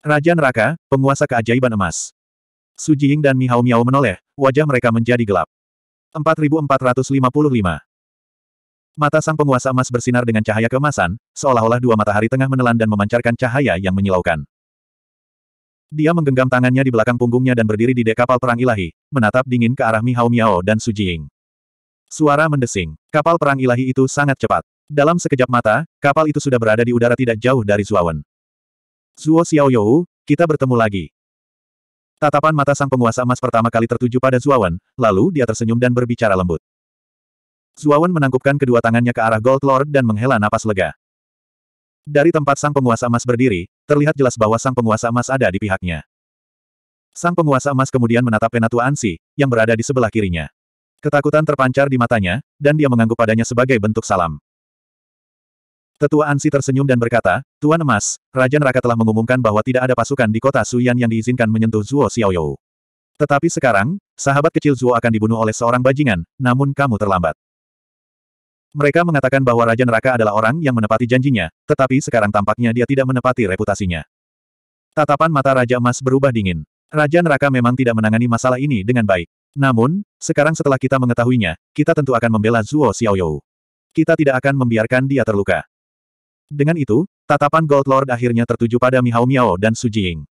Raja Neraka, penguasa keajaiban emas. Su Jing dan Mihao Miao menoleh, wajah mereka menjadi gelap. 4455. Mata sang penguasa emas bersinar dengan cahaya keemasan, seolah-olah dua matahari tengah menelan dan memancarkan cahaya yang menyilaukan. Dia menggenggam tangannya di belakang punggungnya dan berdiri di dek kapal perang ilahi, menatap dingin ke arah Mihao Miao dan Su Jing. Suara mendesing. Kapal perang ilahi itu sangat cepat. Dalam sekejap mata, kapal itu sudah berada di udara tidak jauh dari Zuawan. Zuo Xiaoyou, kita bertemu lagi. Tatapan mata sang penguasa emas pertama kali tertuju pada Zuawan, lalu dia tersenyum dan berbicara lembut. Zuawan menangkupkan kedua tangannya ke arah Gold Lord dan menghela napas lega. Dari tempat sang penguasa emas berdiri, terlihat jelas bahwa sang penguasa emas ada di pihaknya. Sang penguasa emas kemudian menatap Penatua Ansi, yang berada di sebelah kirinya. Ketakutan terpancar di matanya, dan dia mengangguk padanya sebagai bentuk salam. Tetua Ansi tersenyum dan berkata, Tuan Emas, Raja Neraka telah mengumumkan bahwa tidak ada pasukan di kota Suyan yang diizinkan menyentuh Zuo Xiaoyou. Tetapi sekarang, sahabat kecil Zuo akan dibunuh oleh seorang bajingan, namun kamu terlambat. Mereka mengatakan bahwa Raja Neraka adalah orang yang menepati janjinya, tetapi sekarang tampaknya dia tidak menepati reputasinya. Tatapan mata Raja Emas berubah dingin. Raja Neraka memang tidak menangani masalah ini dengan baik. Namun, sekarang setelah kita mengetahuinya, kita tentu akan membela Zuo Xiaoyou. Kita tidak akan membiarkan dia terluka. Dengan itu, tatapan Gold Lord akhirnya tertuju pada Mihao Miao dan Su Jing.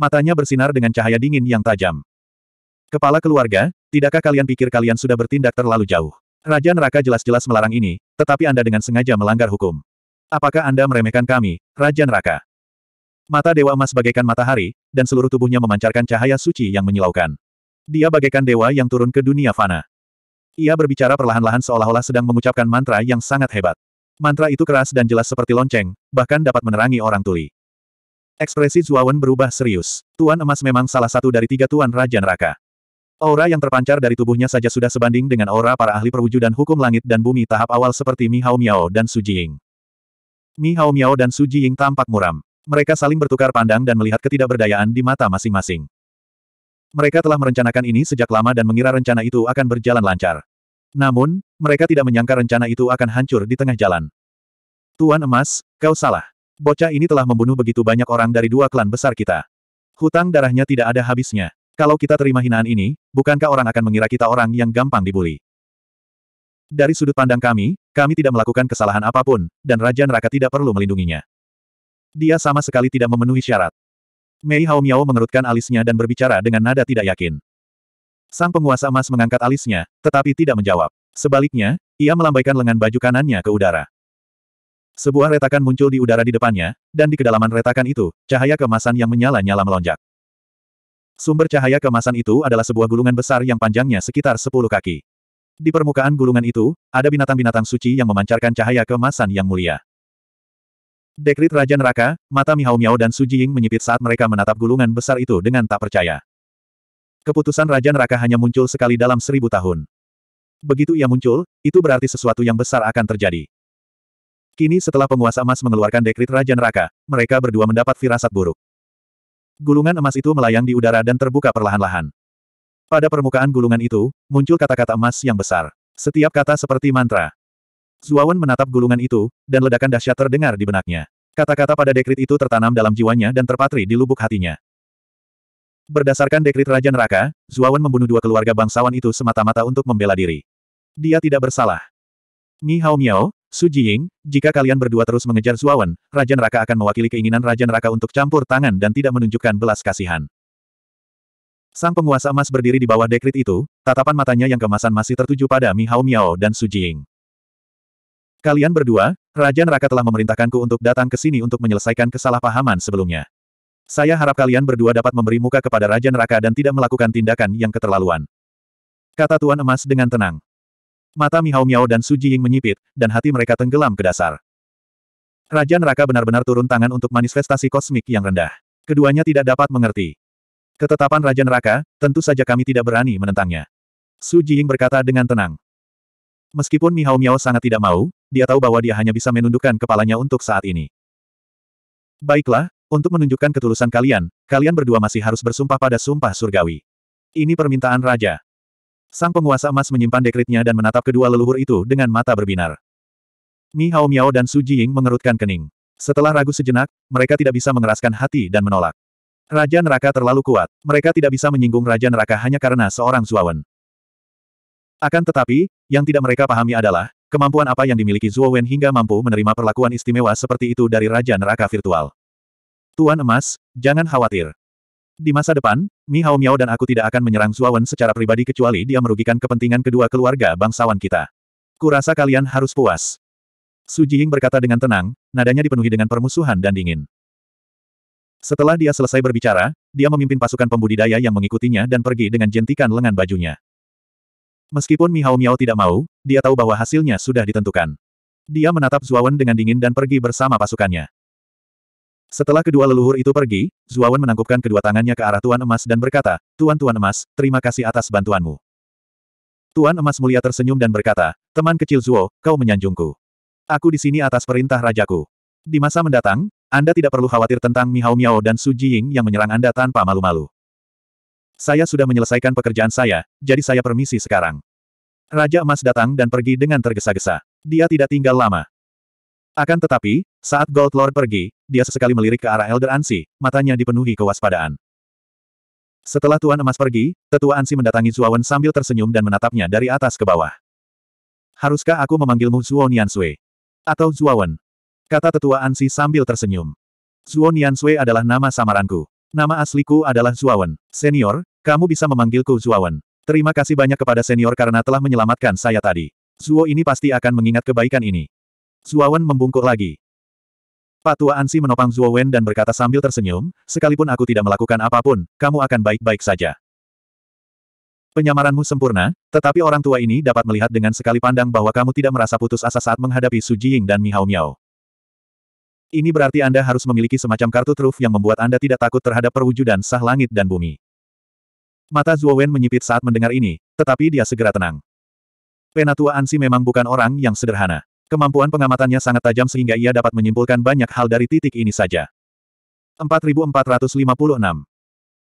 Matanya bersinar dengan cahaya dingin yang tajam. Kepala keluarga, tidakkah kalian pikir kalian sudah bertindak terlalu jauh? Raja Neraka jelas-jelas melarang ini, tetapi Anda dengan sengaja melanggar hukum. Apakah Anda meremehkan kami, Raja Neraka? Mata Dewa Emas bagaikan matahari, dan seluruh tubuhnya memancarkan cahaya suci yang menyilaukan. Dia bagaikan dewa yang turun ke dunia fana. Ia berbicara perlahan-lahan seolah-olah sedang mengucapkan mantra yang sangat hebat. Mantra itu keras dan jelas seperti lonceng, bahkan dapat menerangi orang tuli. Ekspresi Zuawan berubah serius. Tuan emas memang salah satu dari tiga tuan Raja Neraka. Aura yang terpancar dari tubuhnya saja sudah sebanding dengan aura para ahli perwujudan hukum langit dan bumi tahap awal seperti Mi Hao Miao dan Su Jiying. Mi Hao Miao dan Su Jiying tampak muram. Mereka saling bertukar pandang dan melihat ketidakberdayaan di mata masing-masing. Mereka telah merencanakan ini sejak lama dan mengira rencana itu akan berjalan lancar. Namun, mereka tidak menyangka rencana itu akan hancur di tengah jalan. Tuan Emas, kau salah. Bocah ini telah membunuh begitu banyak orang dari dua klan besar kita. Hutang darahnya tidak ada habisnya. Kalau kita terima hinaan ini, bukankah orang akan mengira kita orang yang gampang dibully? Dari sudut pandang kami, kami tidak melakukan kesalahan apapun, dan Raja Neraka tidak perlu melindunginya. Dia sama sekali tidak memenuhi syarat. Mei Hao Miao mengerutkan alisnya dan berbicara dengan nada tidak yakin. Sang penguasa emas mengangkat alisnya, tetapi tidak menjawab. Sebaliknya, ia melambaikan lengan baju kanannya ke udara. Sebuah retakan muncul di udara di depannya, dan di kedalaman retakan itu, cahaya kemasan yang menyala-nyala melonjak. Sumber cahaya kemasan itu adalah sebuah gulungan besar yang panjangnya sekitar 10 kaki. Di permukaan gulungan itu, ada binatang-binatang suci yang memancarkan cahaya kemasan yang mulia. Dekrit Raja Neraka, mata Mihao Miao dan Su Jiying menyipit saat mereka menatap gulungan besar itu dengan tak percaya. Keputusan Raja Neraka hanya muncul sekali dalam seribu tahun. Begitu ia muncul, itu berarti sesuatu yang besar akan terjadi. Kini setelah penguasa emas mengeluarkan dekrit Raja Neraka, mereka berdua mendapat firasat buruk. Gulungan emas itu melayang di udara dan terbuka perlahan-lahan. Pada permukaan gulungan itu, muncul kata-kata emas yang besar. Setiap kata seperti mantra. Zuawan menatap gulungan itu, dan ledakan dahsyat terdengar di benaknya. Kata-kata pada dekrit itu tertanam dalam jiwanya dan terpatri di lubuk hatinya. Berdasarkan dekrit Raja Neraka, Zuawan membunuh dua keluarga bangsawan itu semata-mata untuk membela diri. Dia tidak bersalah. Mi Hao Miao, Su Jiying, jika kalian berdua terus mengejar Zuawan, Raja Neraka akan mewakili keinginan Raja Neraka untuk campur tangan dan tidak menunjukkan belas kasihan. Sang penguasa emas berdiri di bawah dekrit itu, tatapan matanya yang kemasan masih tertuju pada Mi Hao Miao dan Su Jiying. Kalian berdua, Raja Neraka telah memerintahkanku untuk datang ke sini untuk menyelesaikan kesalahpahaman sebelumnya. Saya harap kalian berdua dapat memberi muka kepada Raja Neraka dan tidak melakukan tindakan yang keterlaluan. Kata Tuan Emas dengan tenang. Mata Mihao Miao dan Su Jiying menyipit, dan hati mereka tenggelam ke dasar. Raja Neraka benar-benar turun tangan untuk manifestasi kosmik yang rendah. Keduanya tidak dapat mengerti. Ketetapan Raja Neraka, tentu saja kami tidak berani menentangnya. Su Jiying berkata dengan tenang. Meskipun Mihao Miao sangat tidak mau, dia tahu bahwa dia hanya bisa menundukkan kepalanya untuk saat ini. Baiklah, untuk menunjukkan ketulusan kalian, kalian berdua masih harus bersumpah pada sumpah surgawi. Ini permintaan raja. Sang penguasa emas menyimpan dekritnya dan menatap kedua leluhur itu dengan mata berbinar. Mi Hao Miao dan Su Jiying mengerutkan kening. Setelah ragu sejenak, mereka tidak bisa mengeraskan hati dan menolak. Raja neraka terlalu kuat. Mereka tidak bisa menyinggung raja neraka hanya karena seorang Zuawan. Akan tetapi, yang tidak mereka pahami adalah, kemampuan apa yang dimiliki Zuowen hingga mampu menerima perlakuan istimewa seperti itu dari Raja Neraka Virtual. Tuan Emas, jangan khawatir. Di masa depan, Mi Hao Miao dan aku tidak akan menyerang Zuawan secara pribadi kecuali dia merugikan kepentingan kedua keluarga bangsawan kita. Kurasa kalian harus puas. Su Jiying berkata dengan tenang, nadanya dipenuhi dengan permusuhan dan dingin. Setelah dia selesai berbicara, dia memimpin pasukan pembudidaya yang mengikutinya dan pergi dengan jentikan lengan bajunya. Meskipun Mi Hao Miao tidak mau, dia tahu bahwa hasilnya sudah ditentukan. Dia menatap Zuawan dengan dingin dan pergi bersama pasukannya. Setelah kedua leluhur itu pergi, Zuawan menangkupkan kedua tangannya ke arah Tuan Emas dan berkata, Tuan-Tuan Emas, terima kasih atas bantuanmu. Tuan Emas mulia tersenyum dan berkata, teman kecil Zuo, kau menyanjungku. Aku di sini atas perintah rajaku. Di masa mendatang, Anda tidak perlu khawatir tentang Mihao Miao dan Su Jiying yang menyerang Anda tanpa malu-malu. Saya sudah menyelesaikan pekerjaan saya, jadi saya permisi sekarang. Raja Emas datang dan pergi dengan tergesa-gesa. Dia tidak tinggal lama. Akan tetapi, saat Gold Lord pergi, dia sesekali melirik ke arah Elder Ansi, matanya dipenuhi kewaspadaan. Setelah Tuan Emas pergi, Tetua Ansi mendatangi Zuowen sambil tersenyum dan menatapnya dari atas ke bawah. Haruskah aku memanggilmu Zuo Niansui? Atau Zuowen? Kata Tetua Ansi sambil tersenyum. Zuo Niansui adalah nama samaranku. Nama asliku adalah Zuowen. Senior, kamu bisa memanggilku Zuowen. Terima kasih banyak kepada senior karena telah menyelamatkan saya tadi. Zuo ini pasti akan mengingat kebaikan ini. Zuawan membungkuk lagi. Patua Ansi menopang Zuowen dan berkata sambil tersenyum, sekalipun aku tidak melakukan apapun, kamu akan baik-baik saja. Penyamaranmu sempurna, tetapi orang tua ini dapat melihat dengan sekali pandang bahwa kamu tidak merasa putus asa saat menghadapi Su Jiying dan Mihao Miao. Ini berarti Anda harus memiliki semacam kartu truf yang membuat Anda tidak takut terhadap perwujudan sah langit dan bumi. Mata Zuowen menyipit saat mendengar ini, tetapi dia segera tenang. Penatua Ansi memang bukan orang yang sederhana. Kemampuan pengamatannya sangat tajam sehingga ia dapat menyimpulkan banyak hal dari titik ini saja. 4456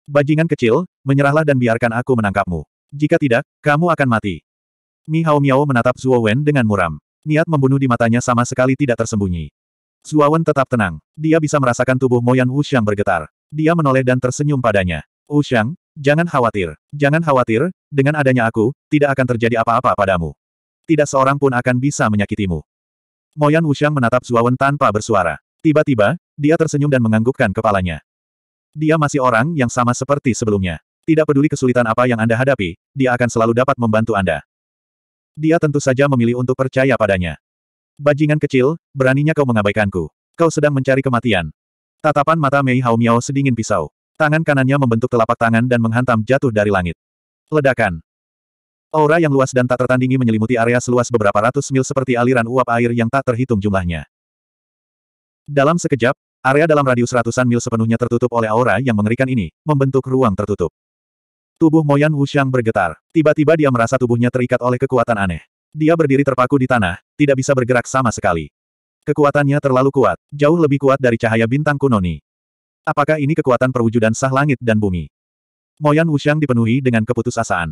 Bajingan kecil, menyerahlah dan biarkan aku menangkapmu. Jika tidak, kamu akan mati. Mi Hao Miao menatap Zuo Wen dengan muram. Niat membunuh di matanya sama sekali tidak tersembunyi. Zuo Wen tetap tenang. Dia bisa merasakan tubuh Moyan Wuxiang bergetar. Dia menoleh dan tersenyum padanya. Wuxiang, jangan khawatir. Jangan khawatir, dengan adanya aku, tidak akan terjadi apa-apa padamu. Tidak seorang pun akan bisa menyakitimu. Moyan Wushang menatap Zuawan tanpa bersuara. Tiba-tiba, dia tersenyum dan menganggukkan kepalanya. Dia masih orang yang sama seperti sebelumnya. Tidak peduli kesulitan apa yang Anda hadapi, dia akan selalu dapat membantu Anda. Dia tentu saja memilih untuk percaya padanya. Bajingan kecil, beraninya kau mengabaikanku. Kau sedang mencari kematian. Tatapan mata Mei Hao Miao sedingin pisau. Tangan kanannya membentuk telapak tangan dan menghantam jatuh dari langit. Ledakan. Aura yang luas dan tak tertandingi menyelimuti area seluas beberapa ratus mil seperti aliran uap air yang tak terhitung jumlahnya. Dalam sekejap, area dalam radius ratusan mil sepenuhnya tertutup oleh aura yang mengerikan ini, membentuk ruang tertutup. Tubuh Moyan Wushang bergetar. Tiba-tiba dia merasa tubuhnya terikat oleh kekuatan aneh. Dia berdiri terpaku di tanah, tidak bisa bergerak sama sekali. Kekuatannya terlalu kuat, jauh lebih kuat dari cahaya bintang kunoni. Apakah ini kekuatan perwujudan sah langit dan bumi? Moyan Wushang dipenuhi dengan keputusasaan.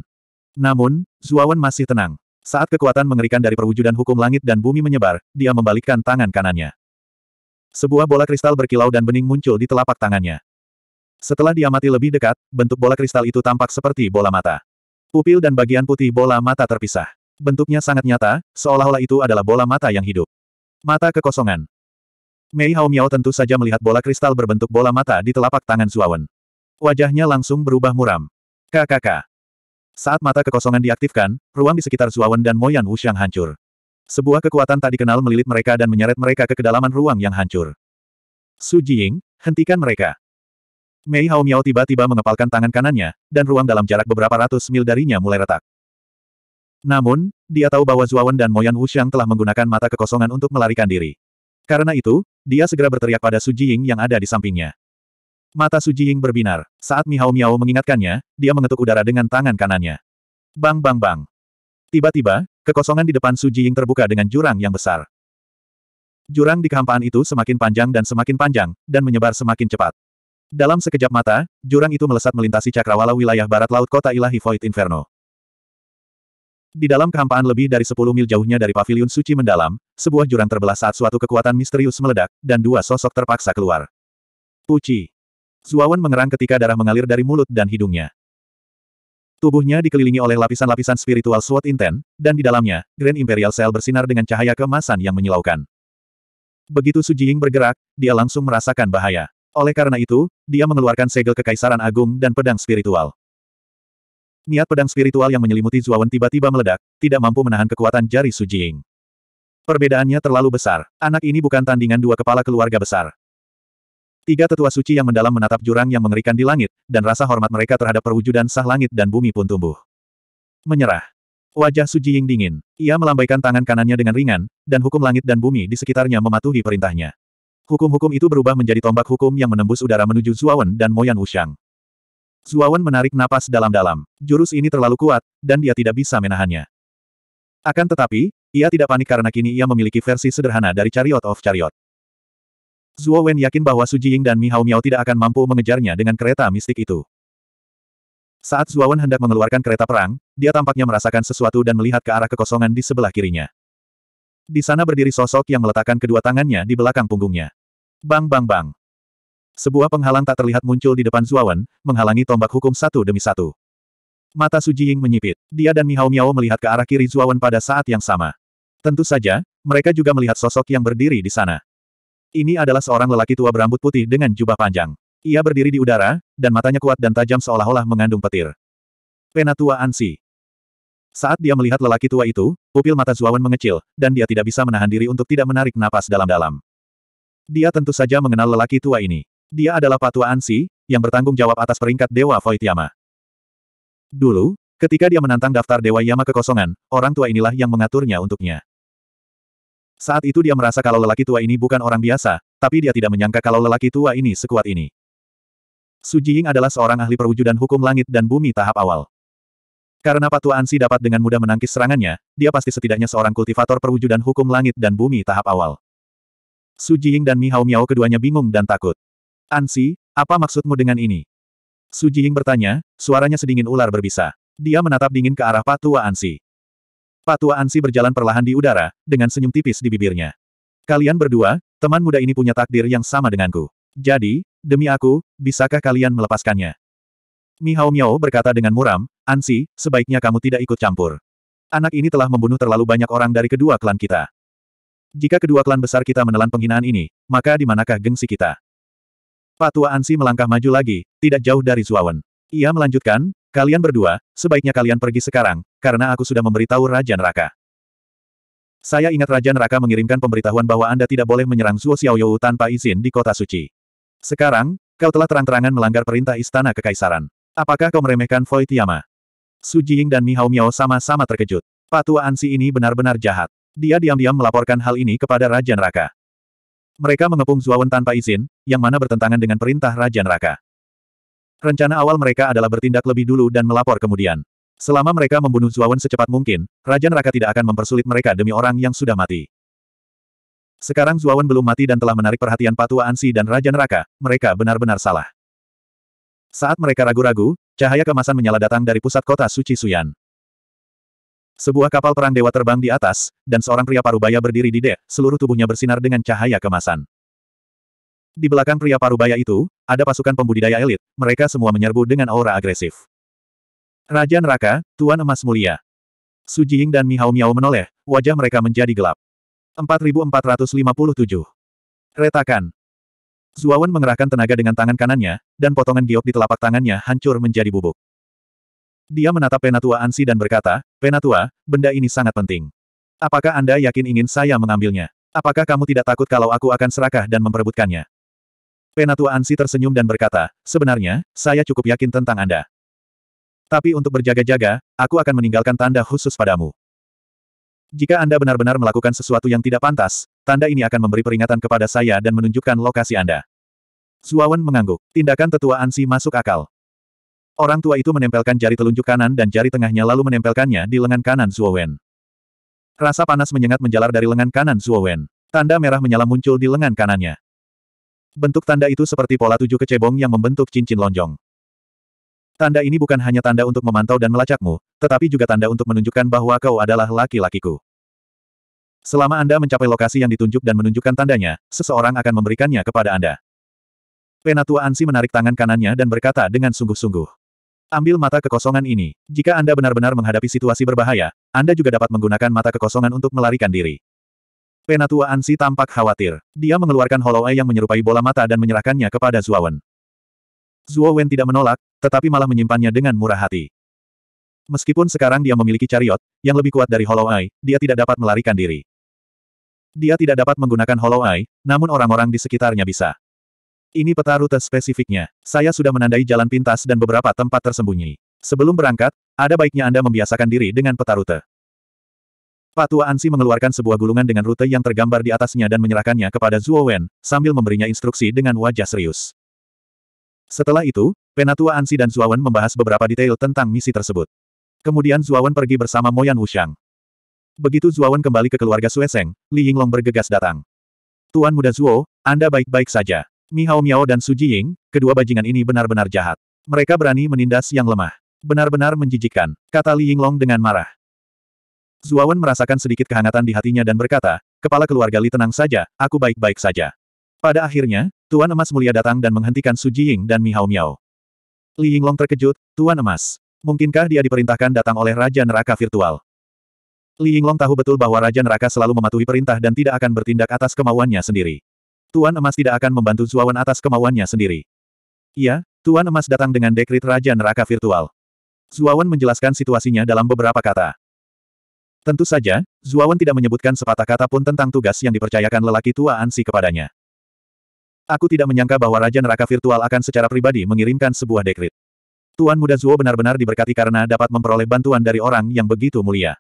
Namun, Zuawan masih tenang. Saat kekuatan mengerikan dari perwujudan hukum langit dan bumi menyebar, dia membalikkan tangan kanannya. Sebuah bola kristal berkilau dan bening muncul di telapak tangannya. Setelah diamati lebih dekat, bentuk bola kristal itu tampak seperti bola mata. Pupil dan bagian putih bola mata terpisah. Bentuknya sangat nyata, seolah-olah itu adalah bola mata yang hidup. Mata kekosongan. Mei Hao Miao tentu saja melihat bola kristal berbentuk bola mata di telapak tangan Zuawan. Wajahnya langsung berubah muram. Kakak. Saat mata kekosongan diaktifkan, ruang di sekitar Zuawan dan Moyan Wuxiang hancur. Sebuah kekuatan tak dikenal melilit mereka dan menyeret mereka ke kedalaman ruang yang hancur. Su Jiying, hentikan mereka. Mei Miao tiba-tiba mengepalkan tangan kanannya, dan ruang dalam jarak beberapa ratus mil darinya mulai retak. Namun, dia tahu bahwa Zuawan dan Moyan Wuxiang telah menggunakan mata kekosongan untuk melarikan diri. Karena itu, dia segera berteriak pada Su Jiying yang ada di sampingnya. Mata Su Jiying berbinar. Saat Mihao Miao mengingatkannya, dia mengetuk udara dengan tangan kanannya. Bang bang bang. Tiba-tiba, kekosongan di depan Su Jiying terbuka dengan jurang yang besar. Jurang di kehampaan itu semakin panjang dan semakin panjang, dan menyebar semakin cepat. Dalam sekejap mata, jurang itu melesat melintasi cakrawala wilayah barat laut kota ilahi Void Inferno. Di dalam kehampaan lebih dari 10 mil jauhnya dari paviliun suci mendalam, sebuah jurang terbelah saat suatu kekuatan misterius meledak, dan dua sosok terpaksa keluar. Puci. Zuawan mengerang ketika darah mengalir dari mulut dan hidungnya. Tubuhnya dikelilingi oleh lapisan-lapisan spiritual sword intent, dan di dalamnya, Grand Imperial Cell bersinar dengan cahaya kemasan yang menyilaukan. Begitu Su Jiying bergerak, dia langsung merasakan bahaya. Oleh karena itu, dia mengeluarkan segel kekaisaran agung dan pedang spiritual. Niat pedang spiritual yang menyelimuti Zuawan tiba-tiba meledak, tidak mampu menahan kekuatan jari Su Jiying. Perbedaannya terlalu besar. Anak ini bukan tandingan dua kepala keluarga besar. Tiga tetua suci yang mendalam menatap jurang yang mengerikan di langit, dan rasa hormat mereka terhadap perwujudan sah langit dan bumi pun tumbuh. Menyerah. Wajah suci yang dingin. Ia melambaikan tangan kanannya dengan ringan, dan hukum langit dan bumi di sekitarnya mematuhi perintahnya. Hukum-hukum itu berubah menjadi tombak hukum yang menembus udara menuju Zuawan dan Moyan Wushang. Zuawan menarik napas dalam-dalam. Jurus ini terlalu kuat, dan dia tidak bisa menahannya. Akan tetapi, ia tidak panik karena kini ia memiliki versi sederhana dari Chariot of Chariot. Zuo Wen yakin bahwa Su Jiying dan Mi Hao Miao tidak akan mampu mengejarnya dengan kereta mistik itu. Saat Zuo Wen hendak mengeluarkan kereta perang, dia tampaknya merasakan sesuatu dan melihat ke arah kekosongan di sebelah kirinya. Di sana berdiri sosok yang meletakkan kedua tangannya di belakang punggungnya. Bang bang bang. Sebuah penghalang tak terlihat muncul di depan Zuo Wen, menghalangi tombak hukum satu demi satu. Mata Su Jiying menyipit. Dia dan Mi Hao Miao melihat ke arah kiri Zuo Wen pada saat yang sama. Tentu saja, mereka juga melihat sosok yang berdiri di sana. Ini adalah seorang lelaki tua berambut putih dengan jubah panjang. Ia berdiri di udara, dan matanya kuat dan tajam seolah-olah mengandung petir. Penatua Ansi. Saat dia melihat lelaki tua itu, pupil mata Zuawan mengecil, dan dia tidak bisa menahan diri untuk tidak menarik napas dalam-dalam. Dia tentu saja mengenal lelaki tua ini. Dia adalah Patua Ansi, yang bertanggung jawab atas peringkat Dewa Void Yama. Dulu, ketika dia menantang daftar Dewa Yama kekosongan, orang tua inilah yang mengaturnya untuknya. Saat itu dia merasa kalau lelaki tua ini bukan orang biasa, tapi dia tidak menyangka kalau lelaki tua ini sekuat ini. Su Jiying adalah seorang ahli perwujudan hukum langit dan bumi tahap awal. Karena Patua Ansi dapat dengan mudah menangkis serangannya, dia pasti setidaknya seorang kultivator perwujudan hukum langit dan bumi tahap awal. Su Jiying dan Mi Mihao Miao keduanya bingung dan takut. Ansi, apa maksudmu dengan ini? Su Jiying bertanya, suaranya sedingin ular berbisa. Dia menatap dingin ke arah Patua Ansi. Pak Tua Ansi berjalan perlahan di udara, dengan senyum tipis di bibirnya. Kalian berdua, teman muda ini punya takdir yang sama denganku. Jadi, demi aku, bisakah kalian melepaskannya? Mi Hao Miao berkata dengan muram, Ansi, sebaiknya kamu tidak ikut campur. Anak ini telah membunuh terlalu banyak orang dari kedua klan kita. Jika kedua klan besar kita menelan penghinaan ini, maka di manakah gengsi kita? Pak tua Ansi melangkah maju lagi, tidak jauh dari Zuawan. Ia melanjutkan, Kalian berdua, sebaiknya kalian pergi sekarang, karena aku sudah memberitahu Raja Neraka. Saya ingat Raja Neraka mengirimkan pemberitahuan bahwa Anda tidak boleh menyerang Zuo Xiaoyou tanpa izin di kota suci. Sekarang, kau telah terang-terangan melanggar perintah istana kekaisaran. Apakah kau meremehkan Voi Tiama? Su Jiying dan Mi Hao Miao sama-sama terkejut. Patua Ansi ini benar-benar jahat. Dia diam-diam melaporkan hal ini kepada Raja Neraka. Mereka mengepung Zuawan tanpa izin, yang mana bertentangan dengan perintah Raja Neraka. Rencana awal mereka adalah bertindak lebih dulu dan melapor kemudian. Selama mereka membunuh Zuawan secepat mungkin, Raja Neraka tidak akan mempersulit mereka demi orang yang sudah mati. Sekarang Zuawan belum mati dan telah menarik perhatian Patua Ansi dan Raja Neraka, mereka benar-benar salah. Saat mereka ragu-ragu, cahaya kemasan menyala datang dari pusat kota suci Suyan. Sebuah kapal perang dewa terbang di atas, dan seorang pria parubaya berdiri di dek, seluruh tubuhnya bersinar dengan cahaya kemasan. Di belakang pria parubaya itu, ada pasukan pembudidaya elit, mereka semua menyerbu dengan aura agresif. Raja Neraka, Tuan Emas Mulia. Su Jiing dan Mihao Miao menoleh, wajah mereka menjadi gelap. 4457. Retakan. Zuawan mengerahkan tenaga dengan tangan kanannya, dan potongan giok di telapak tangannya hancur menjadi bubuk. Dia menatap Penatua Ansi dan berkata, Penatua, benda ini sangat penting. Apakah Anda yakin ingin saya mengambilnya? Apakah kamu tidak takut kalau aku akan serakah dan memperebutkannya? Penatua Ansi tersenyum dan berkata, sebenarnya, saya cukup yakin tentang Anda. Tapi untuk berjaga-jaga, aku akan meninggalkan tanda khusus padamu. Jika Anda benar-benar melakukan sesuatu yang tidak pantas, tanda ini akan memberi peringatan kepada saya dan menunjukkan lokasi Anda. Zuawan mengangguk. Tindakan tetua Ansi masuk akal. Orang tua itu menempelkan jari telunjuk kanan dan jari tengahnya lalu menempelkannya di lengan kanan Zuowen. Rasa panas menyengat menjalar dari lengan kanan Zuowen. Tanda merah menyala muncul di lengan kanannya. Bentuk tanda itu seperti pola tujuh kecebong yang membentuk cincin lonjong. Tanda ini bukan hanya tanda untuk memantau dan melacakmu, tetapi juga tanda untuk menunjukkan bahwa kau adalah laki-lakiku. Selama Anda mencapai lokasi yang ditunjuk dan menunjukkan tandanya, seseorang akan memberikannya kepada Anda. Penatua Ansi menarik tangan kanannya dan berkata dengan sungguh-sungguh. Ambil mata kekosongan ini. Jika Anda benar-benar menghadapi situasi berbahaya, Anda juga dapat menggunakan mata kekosongan untuk melarikan diri. Penatua Ansi tampak khawatir. Dia mengeluarkan Hollow Eye yang menyerupai bola mata dan menyerahkannya kepada Zuo Wen. Zuo Wen tidak menolak, tetapi malah menyimpannya dengan murah hati. Meskipun sekarang dia memiliki chariot, yang lebih kuat dari Hollow Eye, dia tidak dapat melarikan diri. Dia tidak dapat menggunakan Hollow Eye, namun orang-orang di sekitarnya bisa. Ini peta rute spesifiknya. Saya sudah menandai jalan pintas dan beberapa tempat tersembunyi. Sebelum berangkat, ada baiknya Anda membiasakan diri dengan peta rute. Pak Tua Ansi mengeluarkan sebuah gulungan dengan rute yang tergambar di atasnya dan menyerahkannya kepada Zuo Wen, sambil memberinya instruksi dengan wajah serius. Setelah itu, Penatua Ansi dan Wen membahas beberapa detail tentang misi tersebut. Kemudian Wen pergi bersama Moyan Wushang. Begitu Wen kembali ke keluarga Sueseng, Li Yinglong bergegas datang. Tuan muda Zuo, Anda baik-baik saja. Mi Hao Miao dan Su Jiying, kedua bajingan ini benar-benar jahat. Mereka berani menindas yang lemah. Benar-benar menjijikkan, kata Li Yinglong dengan marah. Zuawan merasakan sedikit kehangatan di hatinya dan berkata, Kepala keluarga Li tenang saja, aku baik-baik saja. Pada akhirnya, Tuan Emas Mulia datang dan menghentikan Su Jiying dan Mihao Miao. Li Yinglong terkejut, Tuan Emas. Mungkinkah dia diperintahkan datang oleh Raja Neraka Virtual? Li Yinglong tahu betul bahwa Raja Neraka selalu mematuhi perintah dan tidak akan bertindak atas kemauannya sendiri. Tuan Emas tidak akan membantu Zuawan atas kemauannya sendiri. Iya, Tuan Emas datang dengan dekrit Raja Neraka Virtual. Zuawan menjelaskan situasinya dalam beberapa kata. Tentu saja, Zuawan tidak menyebutkan sepatah kata pun tentang tugas yang dipercayakan lelaki tua Ansi kepadanya. Aku tidak menyangka bahwa Raja Neraka Virtual akan secara pribadi mengirimkan sebuah dekrit. Tuan Muda Zuo benar-benar diberkati karena dapat memperoleh bantuan dari orang yang begitu mulia.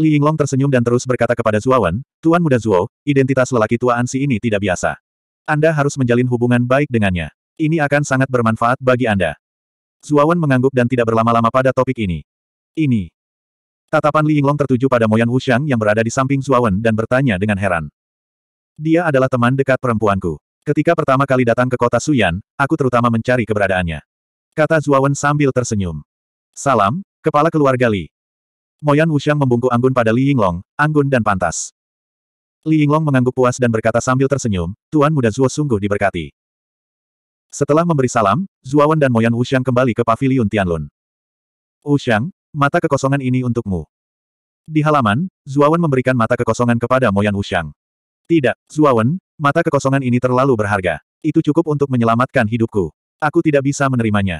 Li Yinglong tersenyum dan terus berkata kepada Zuawan, Tuan Muda Zuo, identitas lelaki tua Ansi ini tidak biasa. Anda harus menjalin hubungan baik dengannya. Ini akan sangat bermanfaat bagi Anda. Zuawan mengangguk dan tidak berlama-lama pada topik ini. Ini Tatapan Li Yinglong tertuju pada Moyan Wuxiang yang berada di samping Zuawan dan bertanya dengan heran. Dia adalah teman dekat perempuanku. Ketika pertama kali datang ke kota Suyan, aku terutama mencari keberadaannya. Kata Zuawan sambil tersenyum. Salam, kepala keluarga Li. Moyan Wuxiang membungkuk anggun pada Li Yinglong, anggun dan pantas. Li Yinglong mengangguk puas dan berkata sambil tersenyum, Tuan Muda Zuo sungguh diberkati. Setelah memberi salam, Zuawan dan Moyan Wuxiang kembali ke Paviliun Tianlun. Wuxiang, mata kekosongan ini untukmu. Di halaman, Zuawan memberikan mata kekosongan kepada Moyan Wushang. Tidak, Zuawan, mata kekosongan ini terlalu berharga. Itu cukup untuk menyelamatkan hidupku. Aku tidak bisa menerimanya.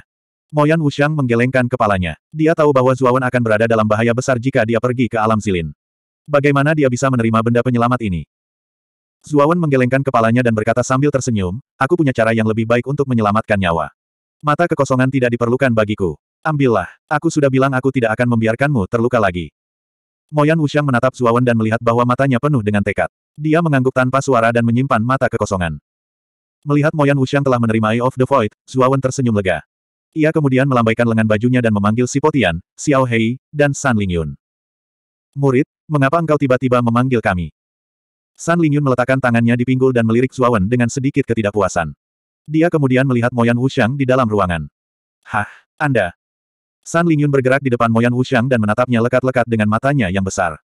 Moyan Wushang menggelengkan kepalanya. Dia tahu bahwa Zuawan akan berada dalam bahaya besar jika dia pergi ke alam Zilin. Bagaimana dia bisa menerima benda penyelamat ini? Zuawan menggelengkan kepalanya dan berkata sambil tersenyum, aku punya cara yang lebih baik untuk menyelamatkan nyawa. Mata kekosongan tidak diperlukan bagiku. Ambillah, aku sudah bilang aku tidak akan membiarkanmu terluka lagi. Moyan Wushang menatap Zuawan dan melihat bahwa matanya penuh dengan tekad. Dia mengangguk tanpa suara dan menyimpan mata kekosongan. Melihat Moyan Wushang telah menerima Eye of the Void, Zuawan tersenyum lega. Ia kemudian melambaikan lengan bajunya dan memanggil Sipotian, Xiao Hei, dan San Lingyun. Murid, mengapa engkau tiba-tiba memanggil kami? San Lingyun meletakkan tangannya di pinggul dan melirik Zuawan dengan sedikit ketidakpuasan. Dia kemudian melihat Moyan Wushang di dalam ruangan. Hah, Anda, San Lingyun bergerak di depan Moyan Wuxiang dan menatapnya lekat-lekat dengan matanya yang besar.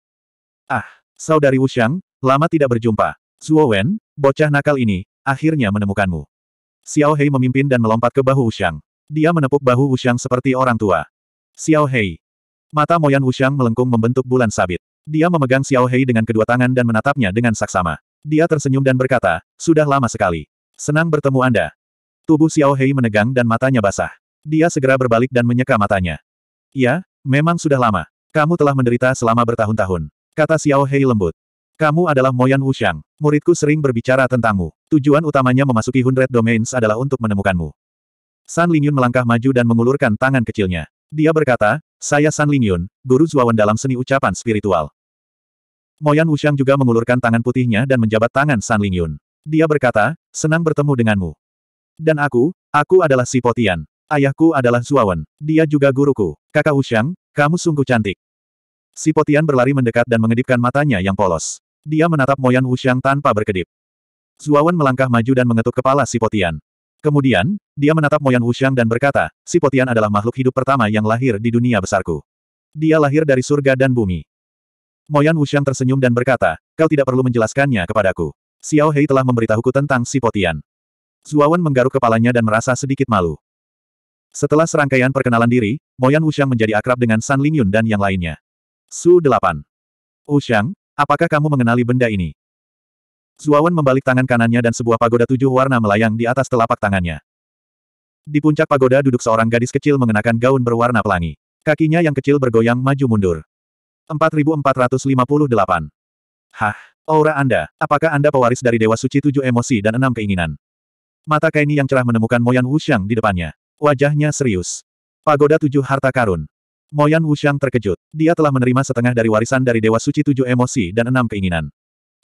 Ah, saudari Wuxiang, lama tidak berjumpa. Zuo Wen, bocah nakal ini, akhirnya menemukanmu. Xiao Hei memimpin dan melompat ke bahu Wuxiang. Dia menepuk bahu Wuxiang seperti orang tua. Xiao Hei. Mata Moyan Wuxiang melengkung membentuk bulan sabit. Dia memegang Xiao Hei dengan kedua tangan dan menatapnya dengan saksama. Dia tersenyum dan berkata, sudah lama sekali. Senang bertemu Anda. Tubuh Xiao Hei menegang dan matanya basah. Dia segera berbalik dan menyeka matanya. Ya, memang sudah lama. Kamu telah menderita selama bertahun-tahun. Kata Xiao Hei lembut. Kamu adalah Moyan Wuxiang. Muridku sering berbicara tentangmu. Tujuan utamanya memasuki Hundred Domains adalah untuk menemukanmu. San Lingyun melangkah maju dan mengulurkan tangan kecilnya. Dia berkata, saya San Lingyun, guru Zuawan dalam seni ucapan spiritual. Moyan Wuxiang juga mengulurkan tangan putihnya dan menjabat tangan San Lingyun. Dia berkata, senang bertemu denganmu. Dan aku, aku adalah Si Potian. Ayahku adalah Zuawan. Dia juga guruku. Kakak Usyang, kamu sungguh cantik. Si Potian berlari mendekat dan mengedipkan matanya yang polos. Dia menatap Moyan Usyang tanpa berkedip. Zuawan melangkah maju dan mengetuk kepala si Potian. Kemudian, dia menatap Moyan Usyang dan berkata, si Potian adalah makhluk hidup pertama yang lahir di dunia besarku. Dia lahir dari surga dan bumi. Moyan Wuxiang tersenyum dan berkata, kau tidak perlu menjelaskannya kepadaku. Xiao Hei telah memberitahuku tentang si Potian. Zuawan menggaruk kepalanya dan merasa sedikit malu. Setelah serangkaian perkenalan diri, Moyan Wuxiang menjadi akrab dengan San Lingyun dan yang lainnya. Su 8. Wuxiang, apakah kamu mengenali benda ini? Zuawan membalik tangan kanannya dan sebuah pagoda tujuh warna melayang di atas telapak tangannya. Di puncak pagoda duduk seorang gadis kecil mengenakan gaun berwarna pelangi. Kakinya yang kecil bergoyang maju mundur. 4458. Hah, aura Anda, apakah Anda pewaris dari Dewa Suci Tujuh Emosi dan Enam Keinginan? Mata Kaini yang cerah menemukan Moyan Wuxiang di depannya. Wajahnya serius. Pagoda Tujuh Harta Karun. Moyan Wushang terkejut. Dia telah menerima setengah dari warisan dari Dewa Suci Tujuh Emosi dan Enam Keinginan.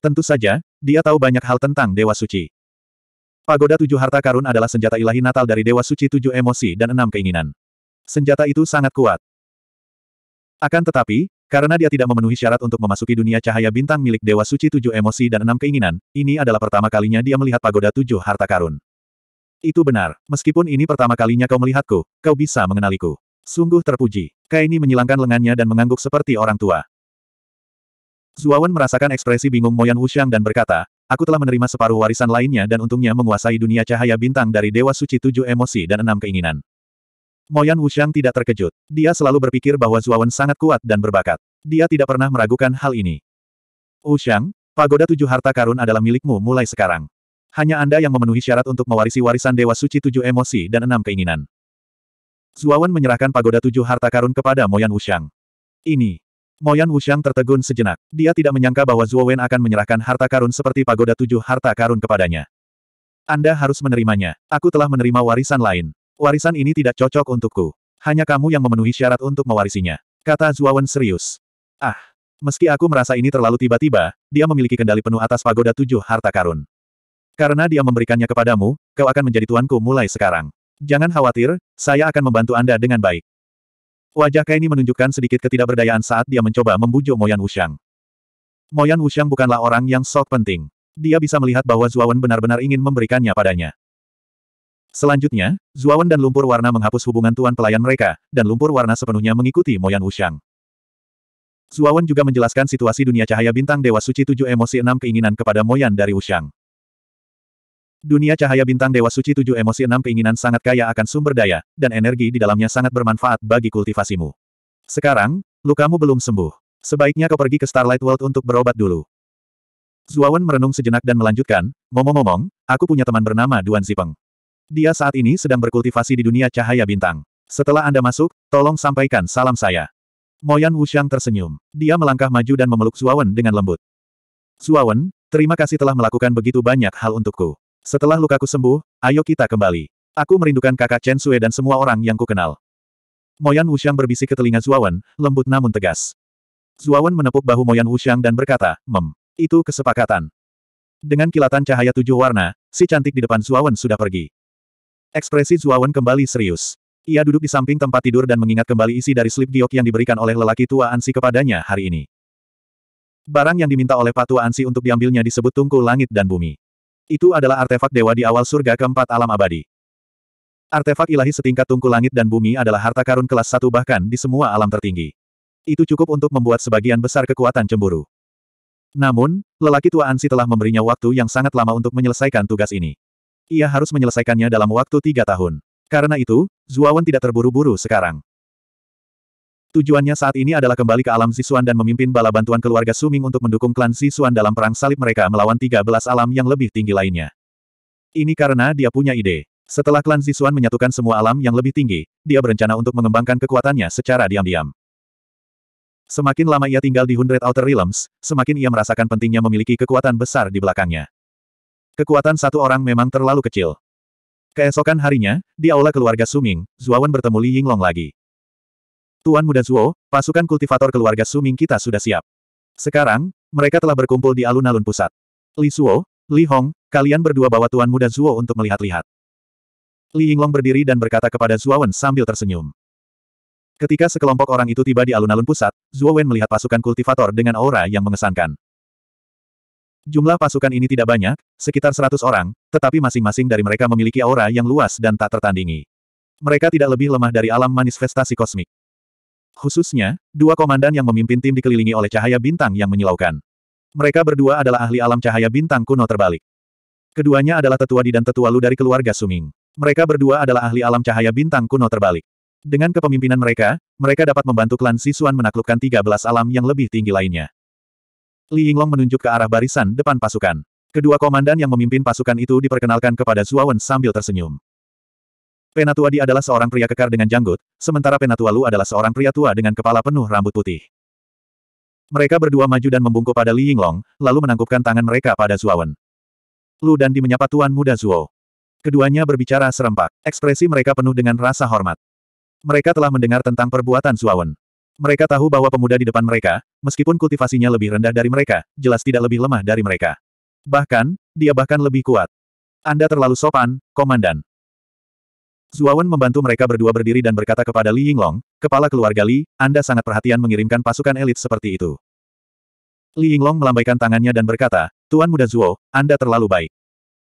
Tentu saja, dia tahu banyak hal tentang Dewa Suci. Pagoda Tujuh Harta Karun adalah senjata ilahi natal dari Dewa Suci Tujuh Emosi dan Enam Keinginan. Senjata itu sangat kuat. Akan tetapi, karena dia tidak memenuhi syarat untuk memasuki dunia cahaya bintang milik Dewa Suci Tujuh Emosi dan Enam Keinginan, ini adalah pertama kalinya dia melihat Pagoda Tujuh Harta Karun. Itu benar, meskipun ini pertama kalinya kau melihatku, kau bisa mengenaliku. Sungguh terpuji. Kaini menyilangkan lengannya dan mengangguk seperti orang tua. Zuawan merasakan ekspresi bingung Moyan Wuxiang dan berkata, aku telah menerima separuh warisan lainnya dan untungnya menguasai dunia cahaya bintang dari Dewa Suci Tujuh Emosi dan Enam Keinginan. Moyan Wuxiang tidak terkejut. Dia selalu berpikir bahwa Zuawan sangat kuat dan berbakat. Dia tidak pernah meragukan hal ini. Wuxiang, pagoda tujuh harta karun adalah milikmu mulai sekarang. Hanya Anda yang memenuhi syarat untuk mewarisi warisan Dewa Suci tujuh emosi dan enam keinginan. Zuawan menyerahkan pagoda tujuh harta karun kepada Moyan Wushang. Ini. Moyan Wushang tertegun sejenak. Dia tidak menyangka bahwa Zuowen akan menyerahkan harta karun seperti pagoda tujuh harta karun kepadanya. Anda harus menerimanya. Aku telah menerima warisan lain. Warisan ini tidak cocok untukku. Hanya kamu yang memenuhi syarat untuk mewarisinya. Kata Zuawan serius. Ah. Meski aku merasa ini terlalu tiba-tiba, dia memiliki kendali penuh atas pagoda tujuh harta karun. Karena dia memberikannya kepadamu, kau akan menjadi tuanku mulai sekarang. Jangan khawatir, saya akan membantu Anda dengan baik. Wajah Kaini menunjukkan sedikit ketidakberdayaan saat dia mencoba membujuk Moyan Wuxiang. Moyan Wuxiang bukanlah orang yang sok penting. Dia bisa melihat bahwa Zuawan benar-benar ingin memberikannya padanya. Selanjutnya, Zuawan dan lumpur warna menghapus hubungan tuan pelayan mereka, dan lumpur warna sepenuhnya mengikuti Moyan Wuxiang. Zuawan juga menjelaskan situasi dunia cahaya bintang Dewa Suci 7 emosi enam keinginan kepada Moyan dari Wuxiang. Dunia cahaya bintang Dewa Suci Tujuh Emosi Enam Keinginan sangat kaya akan sumber daya, dan energi di dalamnya sangat bermanfaat bagi kultivasimu. Sekarang, lukamu belum sembuh. Sebaiknya kau pergi ke Starlight World untuk berobat dulu. Zuawan merenung sejenak dan melanjutkan, momo ngomong aku punya teman bernama Duan Zipeng. Dia saat ini sedang berkultivasi di dunia cahaya bintang. Setelah Anda masuk, tolong sampaikan salam saya. Moyan Wushang tersenyum. Dia melangkah maju dan memeluk Zuawan dengan lembut. Zuawan, terima kasih telah melakukan begitu banyak hal untukku. Setelah lukaku sembuh, ayo kita kembali. Aku merindukan kakak Chen Sue dan semua orang yang kukenal. Moyan Wushang berbisik ke telinga Zuawan, lembut namun tegas. Zuawan menepuk bahu Moyan Wushang dan berkata, Mem, itu kesepakatan. Dengan kilatan cahaya tujuh warna, si cantik di depan Zuawan sudah pergi. Ekspresi Zuawan kembali serius. Ia duduk di samping tempat tidur dan mengingat kembali isi dari slip giok yang diberikan oleh lelaki tua Ansi kepadanya hari ini. Barang yang diminta oleh Patua Ansi untuk diambilnya disebut tungku langit dan bumi. Itu adalah artefak dewa di awal surga keempat alam abadi. Artefak ilahi setingkat tungku langit dan bumi adalah harta karun kelas satu bahkan di semua alam tertinggi. Itu cukup untuk membuat sebagian besar kekuatan cemburu. Namun, lelaki tua Ansi telah memberinya waktu yang sangat lama untuk menyelesaikan tugas ini. Ia harus menyelesaikannya dalam waktu tiga tahun. Karena itu, Zuawan tidak terburu-buru sekarang. Tujuannya saat ini adalah kembali ke alam Zisuan dan memimpin bala bantuan keluarga Suming untuk mendukung klan Zisuan dalam perang salib mereka melawan 13 alam yang lebih tinggi lainnya. Ini karena dia punya ide. Setelah klan Zisuan menyatukan semua alam yang lebih tinggi, dia berencana untuk mengembangkan kekuatannya secara diam-diam. Semakin lama ia tinggal di Hundred Outer Realms, semakin ia merasakan pentingnya memiliki kekuatan besar di belakangnya. Kekuatan satu orang memang terlalu kecil. Keesokan harinya, di aula keluarga Suming, Zuawan bertemu Li Yinglong lagi. Tuan Muda Zuo, pasukan kultivator keluarga Suming kita sudah siap. Sekarang, mereka telah berkumpul di alun-alun pusat. Li Zuo, Li Hong, kalian berdua bawa Tuan Muda Zuo untuk melihat-lihat. Li Yinglong berdiri dan berkata kepada Zuo Wen sambil tersenyum. Ketika sekelompok orang itu tiba di alun-alun pusat, Zuo Wen melihat pasukan kultivator dengan aura yang mengesankan. Jumlah pasukan ini tidak banyak, sekitar 100 orang, tetapi masing-masing dari mereka memiliki aura yang luas dan tak tertandingi. Mereka tidak lebih lemah dari alam manifestasi kosmik. Khususnya, dua komandan yang memimpin tim dikelilingi oleh cahaya bintang yang menyilaukan. Mereka berdua adalah ahli alam cahaya bintang kuno terbalik. Keduanya adalah tetua Di dan tetua Lu dari keluarga Suming. Mereka berdua adalah ahli alam cahaya bintang kuno terbalik. Dengan kepemimpinan mereka, mereka dapat membantu klan Sisuan menaklukkan 13 alam yang lebih tinggi lainnya. Li Yinglong menunjuk ke arah barisan depan pasukan. Kedua komandan yang memimpin pasukan itu diperkenalkan kepada Zuawan sambil tersenyum. Penatua Di adalah seorang pria kekar dengan janggut, sementara Penatua Lu adalah seorang pria tua dengan kepala penuh rambut putih. Mereka berdua maju dan membungkuk pada Li Yinglong, lalu menangkupkan tangan mereka pada Zuawan. Lu dan Di menyapa Tuan Muda Zuo. Keduanya berbicara serempak, ekspresi mereka penuh dengan rasa hormat. Mereka telah mendengar tentang perbuatan Zuawan. Mereka tahu bahwa pemuda di depan mereka, meskipun kultivasinya lebih rendah dari mereka, jelas tidak lebih lemah dari mereka. Bahkan, dia bahkan lebih kuat. Anda terlalu sopan, Komandan. Zuawan membantu mereka berdua berdiri dan berkata kepada Li Yinglong, Kepala keluarga Li, Anda sangat perhatian mengirimkan pasukan elit seperti itu. Li Yinglong melambaikan tangannya dan berkata, Tuan Muda Zuo, Anda terlalu baik.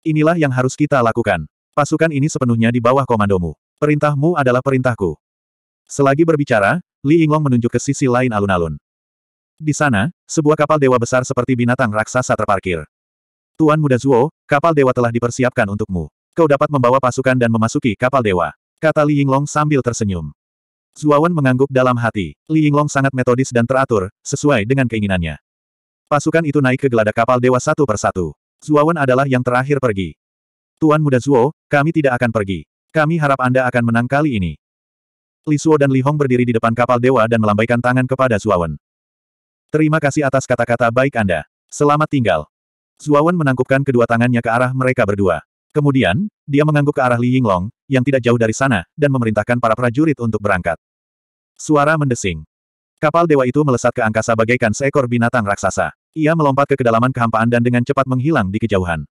Inilah yang harus kita lakukan. Pasukan ini sepenuhnya di bawah komandomu. Perintahmu adalah perintahku. Selagi berbicara, Li Yinglong menunjuk ke sisi lain alun-alun. Di sana, sebuah kapal dewa besar seperti binatang raksasa terparkir. Tuan Muda Zuo, kapal dewa telah dipersiapkan untukmu. Kau dapat membawa pasukan dan memasuki kapal dewa. Kata Li Yinglong sambil tersenyum. Zuawan mengangguk dalam hati. Li Yinglong sangat metodis dan teratur, sesuai dengan keinginannya. Pasukan itu naik ke geladak kapal dewa satu persatu. Zuawan adalah yang terakhir pergi. Tuan Muda Zuo, kami tidak akan pergi. Kami harap Anda akan menang kali ini. Li Suo dan Li Hong berdiri di depan kapal dewa dan melambaikan tangan kepada Zuawan. Terima kasih atas kata-kata baik Anda. Selamat tinggal. Zuawan menangkupkan kedua tangannya ke arah mereka berdua. Kemudian, dia mengangguk ke arah Li Yinglong, yang tidak jauh dari sana, dan memerintahkan para prajurit untuk berangkat. Suara mendesing. Kapal dewa itu melesat ke angkasa bagaikan seekor binatang raksasa. Ia melompat ke kedalaman kehampaan dan dengan cepat menghilang di kejauhan.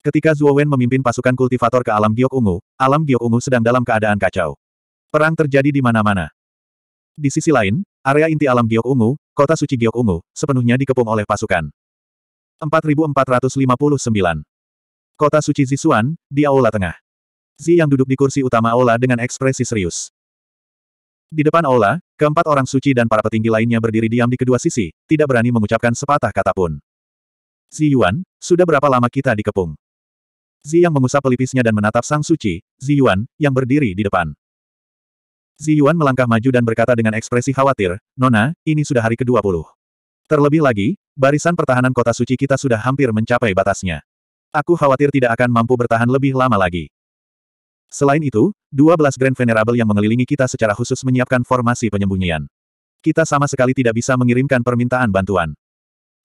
Ketika Zhuo Wen memimpin pasukan kultivator ke alam giok ungu, alam giok ungu sedang dalam keadaan kacau. Perang terjadi di mana-mana. Di sisi lain, area inti alam giok ungu, kota suci giok ungu, sepenuhnya dikepung oleh pasukan. 4459 Kota suci Zisuan, di aula tengah. Zi yang duduk di kursi utama aula dengan ekspresi serius. Di depan aula, keempat orang suci dan para petinggi lainnya berdiri diam di kedua sisi, tidak berani mengucapkan sepatah kata pun. Zi Yuan, sudah berapa lama kita dikepung? Zi yang mengusap pelipisnya dan menatap sang suci, Zi Yuan, yang berdiri di depan. Zi Yuan melangkah maju dan berkata dengan ekspresi khawatir, Nona, ini sudah hari ke-20. Terlebih lagi, barisan pertahanan kota suci kita sudah hampir mencapai batasnya. Aku khawatir tidak akan mampu bertahan lebih lama lagi. Selain itu, 12 Grand Venerable yang mengelilingi kita secara khusus menyiapkan formasi penyembunyian. Kita sama sekali tidak bisa mengirimkan permintaan bantuan.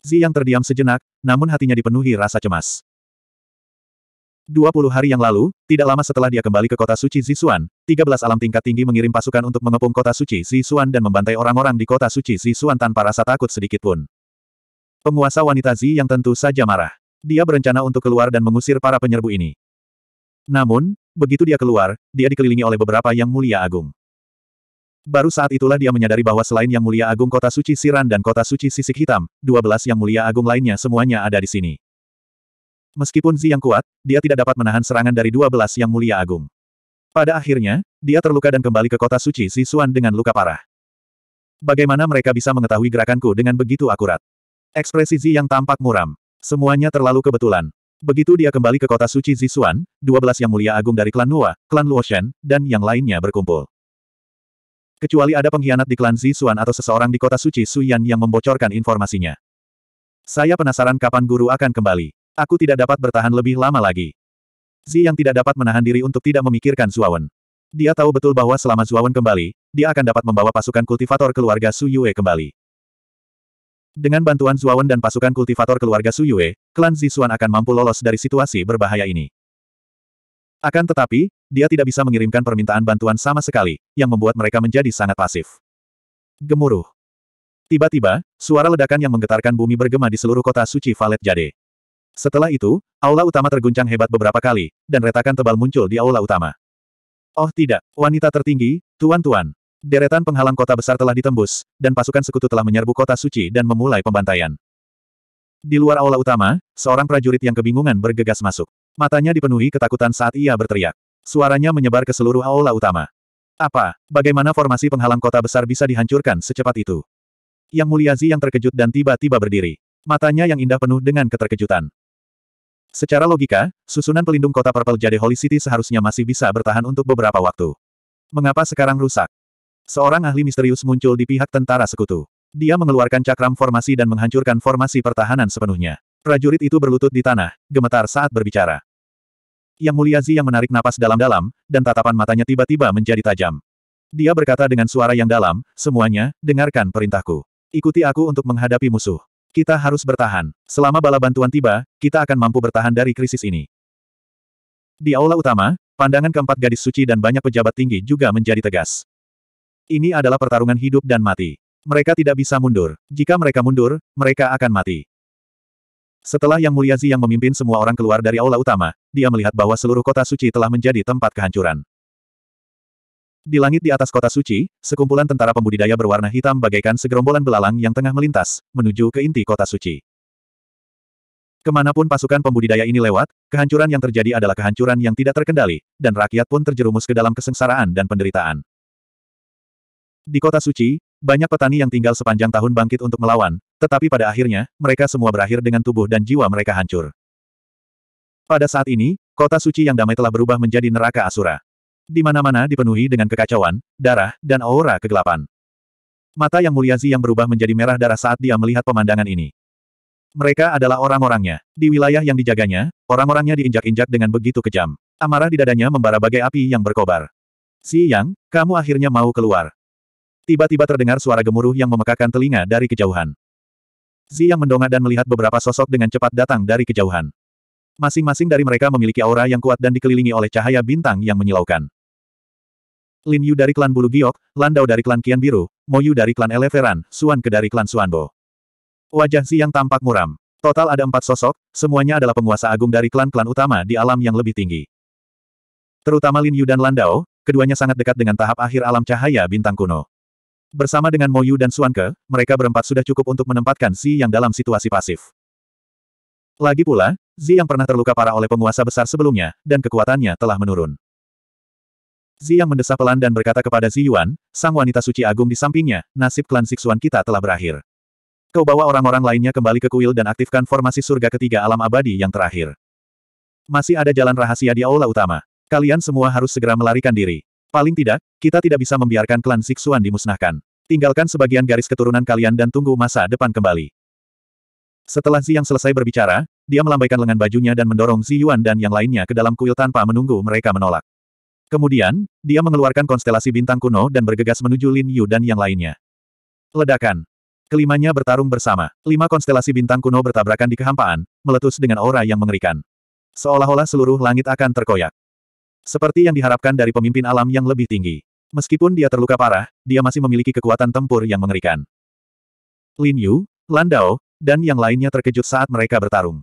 Zi yang terdiam sejenak, namun hatinya dipenuhi rasa cemas. 20 hari yang lalu, tidak lama setelah dia kembali ke kota suci Zisuan, 13 alam tingkat tinggi mengirim pasukan untuk mengepung kota suci Zisuan dan membantai orang-orang di kota suci Zisuan tanpa rasa takut sedikitpun. Penguasa wanita Zi yang tentu saja marah. Dia berencana untuk keluar dan mengusir para penyerbu ini. Namun, begitu dia keluar, dia dikelilingi oleh beberapa yang mulia agung. Baru saat itulah dia menyadari bahwa selain yang mulia agung kota suci Siran dan kota suci Sisik Hitam, 12 yang mulia agung lainnya semuanya ada di sini. Meskipun Zi yang kuat, dia tidak dapat menahan serangan dari 12 yang mulia agung. Pada akhirnya, dia terluka dan kembali ke kota suci Sisuan dengan luka parah. Bagaimana mereka bisa mengetahui gerakanku dengan begitu akurat? Ekspresi Zi yang tampak muram. Semuanya terlalu kebetulan. Begitu dia kembali ke kota suci Zisuan, 12 yang mulia agung dari klan Nuwa, klan Luoshen, dan yang lainnya berkumpul. Kecuali ada pengkhianat di klan Zisuan atau seseorang di kota suci Suyan yang membocorkan informasinya. Saya penasaran kapan guru akan kembali. Aku tidak dapat bertahan lebih lama lagi. Zi yang tidak dapat menahan diri untuk tidak memikirkan Zuawan. Dia tahu betul bahwa selama Zuawan kembali, dia akan dapat membawa pasukan kultivator keluarga Suyue kembali. Dengan bantuan Zuawan dan pasukan kultivator keluarga Suyue, klan Zisuan akan mampu lolos dari situasi berbahaya ini. Akan tetapi, dia tidak bisa mengirimkan permintaan bantuan sama sekali, yang membuat mereka menjadi sangat pasif. Gemuruh. Tiba-tiba, suara ledakan yang menggetarkan bumi bergema di seluruh kota suci Valet Jade. Setelah itu, aula utama terguncang hebat beberapa kali, dan retakan tebal muncul di aula utama. Oh tidak, wanita tertinggi, tuan-tuan, Deretan penghalang kota besar telah ditembus, dan pasukan sekutu telah menyerbu kota suci dan memulai pembantaian. Di luar aula utama, seorang prajurit yang kebingungan bergegas masuk. Matanya dipenuhi ketakutan saat ia berteriak. Suaranya menyebar ke seluruh aula utama. Apa? Bagaimana formasi penghalang kota besar bisa dihancurkan secepat itu? Yang mulia Zi yang terkejut dan tiba-tiba berdiri. Matanya yang indah penuh dengan keterkejutan. Secara logika, susunan pelindung kota Purple Jade Holy City seharusnya masih bisa bertahan untuk beberapa waktu. Mengapa sekarang rusak? Seorang ahli misterius muncul di pihak tentara sekutu. Dia mengeluarkan cakram formasi dan menghancurkan formasi pertahanan sepenuhnya. Prajurit itu berlutut di tanah, gemetar saat berbicara. Yang mulia Zi yang menarik napas dalam-dalam, dan tatapan matanya tiba-tiba menjadi tajam. Dia berkata dengan suara yang dalam, semuanya, dengarkan perintahku. Ikuti aku untuk menghadapi musuh. Kita harus bertahan. Selama bala bantuan tiba, kita akan mampu bertahan dari krisis ini. Di aula utama, pandangan keempat gadis suci dan banyak pejabat tinggi juga menjadi tegas. Ini adalah pertarungan hidup dan mati. Mereka tidak bisa mundur. Jika mereka mundur, mereka akan mati. Setelah Yang Mulia Zi yang memimpin semua orang keluar dari aula utama, dia melihat bahwa seluruh kota suci telah menjadi tempat kehancuran. Di langit di atas kota suci, sekumpulan tentara pembudidaya berwarna hitam bagaikan segerombolan belalang yang tengah melintas, menuju ke inti kota suci. Kemanapun pasukan pembudidaya ini lewat, kehancuran yang terjadi adalah kehancuran yang tidak terkendali, dan rakyat pun terjerumus ke dalam kesengsaraan dan penderitaan. Di kota suci, banyak petani yang tinggal sepanjang tahun bangkit untuk melawan, tetapi pada akhirnya, mereka semua berakhir dengan tubuh dan jiwa mereka hancur. Pada saat ini, kota suci yang damai telah berubah menjadi neraka asura. Di mana-mana dipenuhi dengan kekacauan, darah, dan aura kegelapan. Mata yang mulia Zi yang berubah menjadi merah darah saat dia melihat pemandangan ini. Mereka adalah orang-orangnya. Di wilayah yang dijaganya, orang-orangnya diinjak-injak dengan begitu kejam. Amarah di dadanya membara bagai api yang berkobar. Si Yang, kamu akhirnya mau keluar. Tiba-tiba terdengar suara gemuruh yang memekakan telinga dari kejauhan. Zi yang mendongak dan melihat beberapa sosok dengan cepat datang dari kejauhan. Masing-masing dari mereka memiliki aura yang kuat dan dikelilingi oleh cahaya bintang yang menyilaukan. Lin Yu dari klan Bulu Giok, Landau dari klan Kian Biru, Moyu dari klan Eleveran, Suan Ke dari klan Suanbo. Wajah Zi yang tampak muram. Total ada empat sosok, semuanya adalah penguasa agung dari klan-klan utama di alam yang lebih tinggi. Terutama Lin Yu dan Landau, keduanya sangat dekat dengan tahap akhir alam cahaya bintang kuno. Bersama dengan Moyu dan Suanke, mereka berempat sudah cukup untuk menempatkan Zi yang dalam situasi pasif. Lagi pula, Zi yang pernah terluka parah oleh penguasa besar sebelumnya, dan kekuatannya telah menurun. Zi yang mendesah pelan dan berkata kepada Zi Yuan, sang wanita suci agung di sampingnya, nasib klan Siksuan kita telah berakhir. Kau bawa orang-orang lainnya kembali ke kuil dan aktifkan formasi surga ketiga alam abadi yang terakhir. Masih ada jalan rahasia di aula utama. Kalian semua harus segera melarikan diri. Paling tidak, kita tidak bisa membiarkan klan Siksuan dimusnahkan. Tinggalkan sebagian garis keturunan kalian dan tunggu masa depan kembali. Setelah Ziyang selesai berbicara, dia melambaikan lengan bajunya dan mendorong Ziyuan dan yang lainnya ke dalam kuil tanpa menunggu mereka menolak. Kemudian, dia mengeluarkan konstelasi bintang kuno dan bergegas menuju Lin Yu dan yang lainnya. Ledakan. Kelimanya bertarung bersama. Lima konstelasi bintang kuno bertabrakan di kehampaan, meletus dengan aura yang mengerikan. Seolah-olah seluruh langit akan terkoyak. Seperti yang diharapkan dari pemimpin alam yang lebih tinggi. Meskipun dia terluka parah, dia masih memiliki kekuatan tempur yang mengerikan. Lin Yu, Landau, dan yang lainnya terkejut saat mereka bertarung.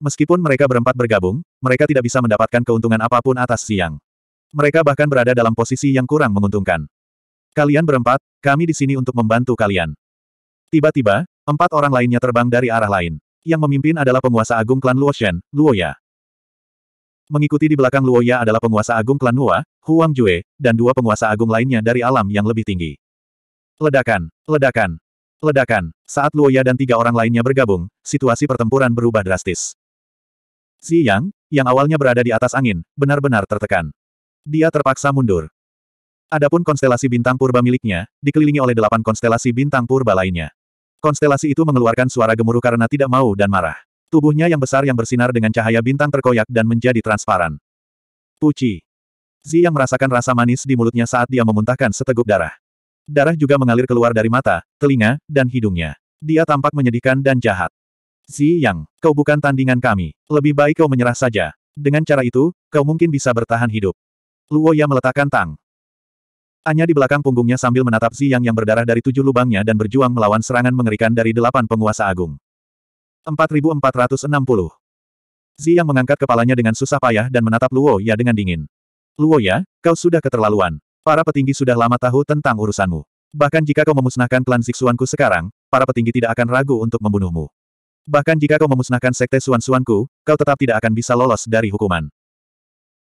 Meskipun mereka berempat bergabung, mereka tidak bisa mendapatkan keuntungan apapun atas siang. Mereka bahkan berada dalam posisi yang kurang menguntungkan. Kalian berempat, kami di sini untuk membantu kalian. Tiba-tiba, empat orang lainnya terbang dari arah lain. Yang memimpin adalah penguasa agung klan Luoshen, Luoya. Mengikuti di belakang Luoya adalah penguasa agung klan Nua, Huang Jue, dan dua penguasa agung lainnya dari alam yang lebih tinggi. Ledakan, ledakan, ledakan. Saat Luoya dan tiga orang lainnya bergabung, situasi pertempuran berubah drastis. Xi Yang, yang awalnya berada di atas angin, benar-benar tertekan. Dia terpaksa mundur. Adapun konstelasi bintang purba miliknya, dikelilingi oleh delapan konstelasi bintang purba lainnya. Konstelasi itu mengeluarkan suara gemuruh karena tidak mau dan marah. Tubuhnya yang besar yang bersinar dengan cahaya bintang terkoyak dan menjadi transparan. Puci. Zi yang merasakan rasa manis di mulutnya saat dia memuntahkan seteguk darah. Darah juga mengalir keluar dari mata, telinga, dan hidungnya. Dia tampak menyedihkan dan jahat. Zi Yang, kau bukan tandingan kami. Lebih baik kau menyerah saja. Dengan cara itu, kau mungkin bisa bertahan hidup. Luo Ya meletakkan tang. Hanya di belakang punggungnya sambil menatap Zi Yang yang berdarah dari tujuh lubangnya dan berjuang melawan serangan mengerikan dari delapan penguasa agung. 4460. Zi yang mengangkat kepalanya dengan susah payah dan menatap Luo Ya dengan dingin. Luo Ya, kau sudah keterlaluan. Para petinggi sudah lama tahu tentang urusanmu. Bahkan jika kau memusnahkan klan Zixuanku sekarang, para petinggi tidak akan ragu untuk membunuhmu. Bahkan jika kau memusnahkan sekte Suan-Suanku, kau tetap tidak akan bisa lolos dari hukuman.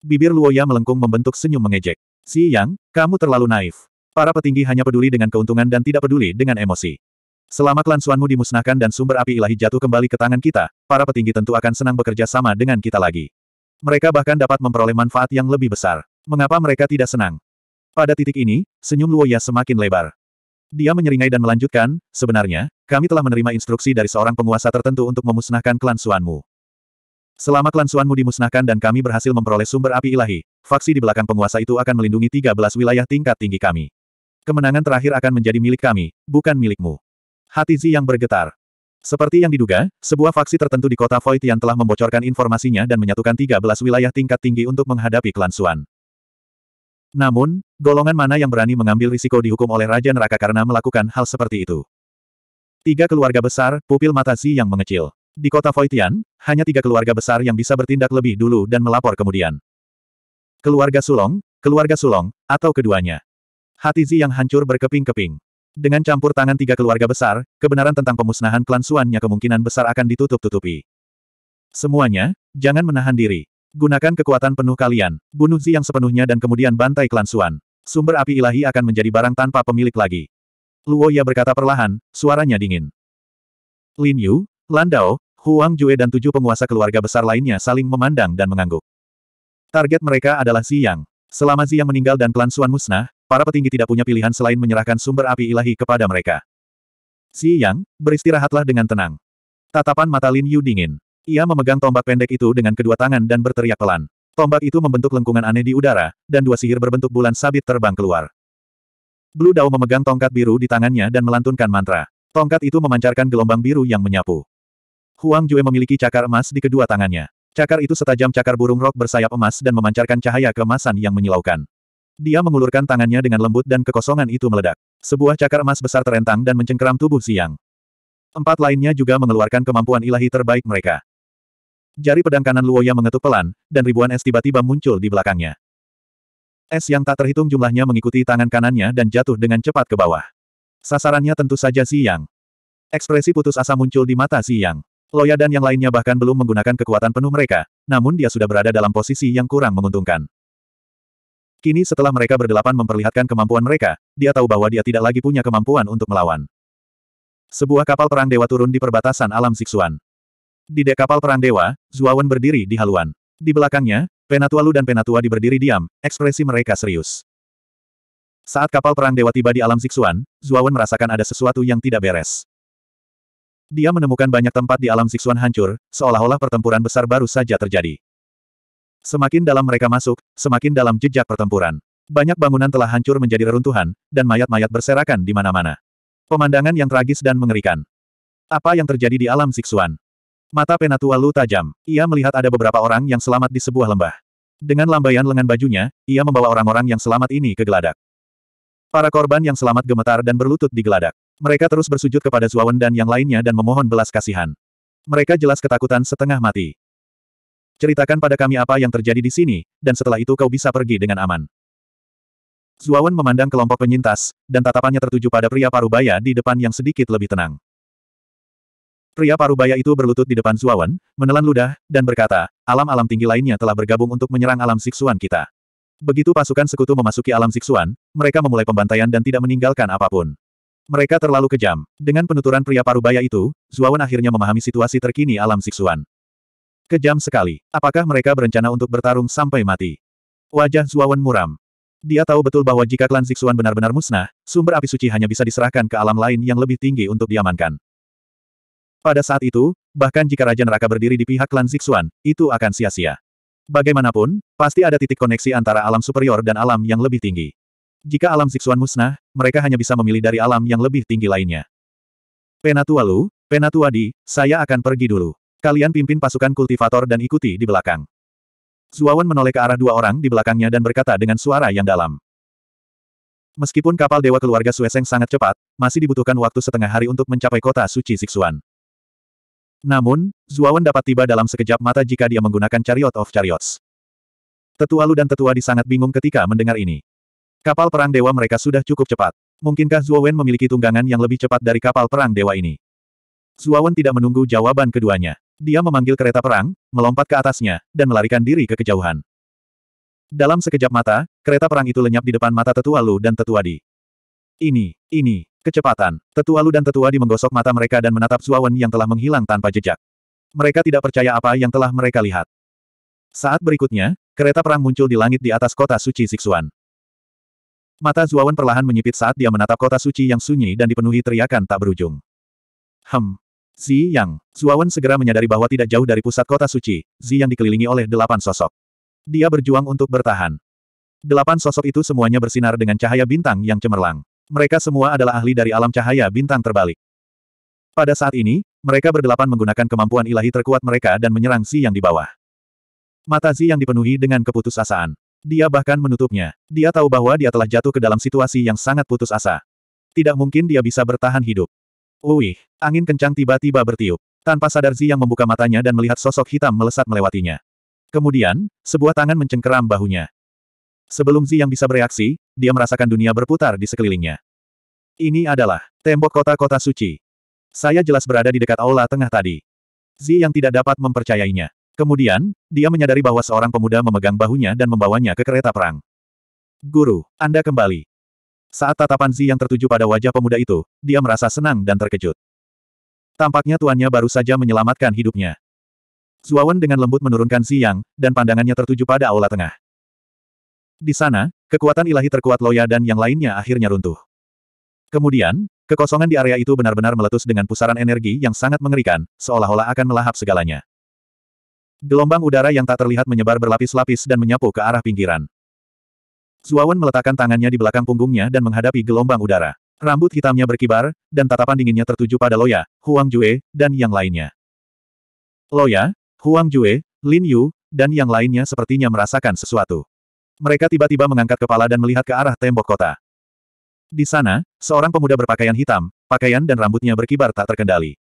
Bibir Luo Ya melengkung membentuk senyum mengejek. Si Yang, kamu terlalu naif. Para petinggi hanya peduli dengan keuntungan dan tidak peduli dengan emosi. Selama klan Suanmu dimusnahkan dan sumber api ilahi jatuh kembali ke tangan kita, para petinggi tentu akan senang bekerja sama dengan kita lagi. Mereka bahkan dapat memperoleh manfaat yang lebih besar. Mengapa mereka tidak senang? Pada titik ini, senyum Luoya semakin lebar. Dia menyeringai dan melanjutkan, sebenarnya, kami telah menerima instruksi dari seorang penguasa tertentu untuk memusnahkan klan Suanmu. Selama klan Suanmu dimusnahkan dan kami berhasil memperoleh sumber api ilahi, faksi di belakang penguasa itu akan melindungi 13 wilayah tingkat tinggi kami. Kemenangan terakhir akan menjadi milik kami, bukan milikmu. Hati Zi yang bergetar. Seperti yang diduga, sebuah faksi tertentu di kota Voitian telah membocorkan informasinya dan menyatukan 13 wilayah tingkat tinggi untuk menghadapi klan Suan. Namun, golongan mana yang berani mengambil risiko dihukum oleh Raja Neraka karena melakukan hal seperti itu? Tiga keluarga besar, pupil mata Zi yang mengecil. Di kota Voitian, hanya tiga keluarga besar yang bisa bertindak lebih dulu dan melapor kemudian. Keluarga Sulong, keluarga Sulong, atau keduanya. Hati Zi yang hancur berkeping-keping. Dengan campur tangan tiga keluarga besar, kebenaran tentang pemusnahan klan Suannya kemungkinan besar akan ditutup-tutupi. Semuanya, jangan menahan diri. Gunakan kekuatan penuh kalian, bunuh Zi sepenuhnya dan kemudian bantai klan Suan. Sumber api ilahi akan menjadi barang tanpa pemilik lagi. Luo Ya berkata perlahan, suaranya dingin. Lin Yu, Landao, Huang Jue dan tujuh penguasa keluarga besar lainnya saling memandang dan mengangguk. Target mereka adalah Ziyang. Selama Ziyang meninggal dan klan Suan musnah, para petinggi tidak punya pilihan selain menyerahkan sumber api ilahi kepada mereka. Si Yang, beristirahatlah dengan tenang. Tatapan mata Lin Yu dingin. Ia memegang tombak pendek itu dengan kedua tangan dan berteriak pelan. Tombak itu membentuk lengkungan aneh di udara, dan dua sihir berbentuk bulan sabit terbang keluar. Blue Dao memegang tongkat biru di tangannya dan melantunkan mantra. Tongkat itu memancarkan gelombang biru yang menyapu. Huang Jue memiliki cakar emas di kedua tangannya. Cakar itu setajam cakar burung rok bersayap emas dan memancarkan cahaya keemasan yang menyilaukan. Dia mengulurkan tangannya dengan lembut dan kekosongan itu meledak. Sebuah cakar emas besar terentang dan mencengkeram tubuh siang. Empat lainnya juga mengeluarkan kemampuan ilahi terbaik mereka. Jari pedang kanan Luoya mengetuk pelan, dan ribuan es tiba-tiba muncul di belakangnya. Es yang tak terhitung jumlahnya mengikuti tangan kanannya dan jatuh dengan cepat ke bawah. Sasarannya tentu saja Si Ekspresi putus asa muncul di mata Si Yang. Loya dan yang lainnya bahkan belum menggunakan kekuatan penuh mereka, namun dia sudah berada dalam posisi yang kurang menguntungkan. Kini setelah mereka berdelapan memperlihatkan kemampuan mereka, dia tahu bahwa dia tidak lagi punya kemampuan untuk melawan. Sebuah kapal perang dewa turun di perbatasan alam Siksuan. Di dek kapal perang dewa, Zuawan berdiri di haluan. Di belakangnya, Penatua Lu dan Penatua diberdiri diam, ekspresi mereka serius. Saat kapal perang dewa tiba di alam Siksuan, Zuawan merasakan ada sesuatu yang tidak beres. Dia menemukan banyak tempat di alam Siksuan hancur, seolah-olah pertempuran besar baru saja terjadi. Semakin dalam mereka masuk, semakin dalam jejak pertempuran. Banyak bangunan telah hancur menjadi reruntuhan, dan mayat-mayat berserakan di mana-mana. Pemandangan yang tragis dan mengerikan. Apa yang terjadi di alam Siksuan? Mata Penatua Lu tajam. Ia melihat ada beberapa orang yang selamat di sebuah lembah. Dengan lambaian lengan bajunya, ia membawa orang-orang yang selamat ini ke geladak. Para korban yang selamat gemetar dan berlutut di geladak. Mereka terus bersujud kepada Zuawan dan yang lainnya dan memohon belas kasihan. Mereka jelas ketakutan setengah mati. Ceritakan pada kami apa yang terjadi di sini, dan setelah itu kau bisa pergi dengan aman. Zuawan memandang kelompok penyintas, dan tatapannya tertuju pada pria parubaya di depan yang sedikit lebih tenang. Pria parubaya itu berlutut di depan Zuawan, menelan ludah, dan berkata, alam-alam tinggi lainnya telah bergabung untuk menyerang alam siksuan kita. Begitu pasukan sekutu memasuki alam siksuan, mereka memulai pembantaian dan tidak meninggalkan apapun. Mereka terlalu kejam. Dengan penuturan pria parubaya itu, Zuawan akhirnya memahami situasi terkini alam siksuan. Kejam sekali. Apakah mereka berencana untuk bertarung sampai mati? Wajah Zuawan muram. Dia tahu betul bahwa jika klan Zixuan benar-benar musnah, sumber api suci hanya bisa diserahkan ke alam lain yang lebih tinggi untuk diamankan. Pada saat itu, bahkan jika Raja Neraka berdiri di pihak klan Zixuan, itu akan sia-sia. Bagaimanapun, pasti ada titik koneksi antara alam superior dan alam yang lebih tinggi. Jika alam Zixuan musnah, mereka hanya bisa memilih dari alam yang lebih tinggi lainnya. Penatua Lu, Penatua Di, saya akan pergi dulu. Kalian pimpin pasukan kultivator dan ikuti di belakang. Zuawan menoleh ke arah dua orang di belakangnya dan berkata dengan suara yang dalam. Meskipun kapal dewa keluarga Sueseng sangat cepat, masih dibutuhkan waktu setengah hari untuk mencapai kota suci Siksuan. Namun, Zuawan dapat tiba dalam sekejap mata jika dia menggunakan Chariot of Chariots. Tetua Lu dan tetua di sangat bingung ketika mendengar ini. Kapal perang dewa mereka sudah cukup cepat. Mungkinkah Zuawan memiliki tunggangan yang lebih cepat dari kapal perang dewa ini? Suawan tidak menunggu jawaban keduanya. Dia memanggil kereta perang, melompat ke atasnya, dan melarikan diri ke kejauhan. Dalam sekejap mata, kereta perang itu lenyap di depan mata tetua Lu dan tetua Di. Ini, ini, kecepatan. Tetua Lu dan tetua Di menggosok mata mereka dan menatap Suawan yang telah menghilang tanpa jejak. Mereka tidak percaya apa yang telah mereka lihat. Saat berikutnya, kereta perang muncul di langit di atas kota suci Siksuan. Mata Zuawan perlahan menyipit saat dia menatap kota suci yang sunyi dan dipenuhi teriakan tak berujung. Hem, Zi Yang. Zuawan segera menyadari bahwa tidak jauh dari pusat kota suci, Zi Yang dikelilingi oleh delapan sosok. Dia berjuang untuk bertahan. Delapan sosok itu semuanya bersinar dengan cahaya bintang yang cemerlang. Mereka semua adalah ahli dari alam cahaya bintang terbalik. Pada saat ini, mereka berdelapan menggunakan kemampuan ilahi terkuat mereka dan menyerang Zi Yang di bawah. Mata Zi Yang dipenuhi dengan keputusasaan. Dia bahkan menutupnya. Dia tahu bahwa dia telah jatuh ke dalam situasi yang sangat putus asa. Tidak mungkin dia bisa bertahan hidup. Uih, angin kencang tiba-tiba bertiup. Tanpa sadar Zi yang membuka matanya dan melihat sosok hitam melesat melewatinya. Kemudian, sebuah tangan mencengkeram bahunya. Sebelum Zi yang bisa bereaksi, dia merasakan dunia berputar di sekelilingnya. Ini adalah tembok kota-kota suci. Saya jelas berada di dekat aula tengah tadi. Zi yang tidak dapat mempercayainya. Kemudian, dia menyadari bahwa seorang pemuda memegang bahunya dan membawanya ke kereta perang. Guru, Anda kembali. Saat tatapan Zi yang tertuju pada wajah pemuda itu, dia merasa senang dan terkejut. Tampaknya tuannya baru saja menyelamatkan hidupnya. Zuawan dengan lembut menurunkan Zi Yang, dan pandangannya tertuju pada aula tengah. Di sana, kekuatan ilahi terkuat Loya dan yang lainnya akhirnya runtuh. Kemudian, Kekosongan di area itu benar-benar meletus dengan pusaran energi yang sangat mengerikan, seolah-olah akan melahap segalanya. Gelombang udara yang tak terlihat menyebar berlapis-lapis dan menyapu ke arah pinggiran. Zuawan meletakkan tangannya di belakang punggungnya dan menghadapi gelombang udara. Rambut hitamnya berkibar, dan tatapan dinginnya tertuju pada Loya, Huang Jue, dan yang lainnya. Loya, Huang Jue, Lin Yu, dan yang lainnya sepertinya merasakan sesuatu. Mereka tiba-tiba mengangkat kepala dan melihat ke arah tembok kota. Di sana, seorang pemuda berpakaian hitam, pakaian dan rambutnya berkibar tak terkendali.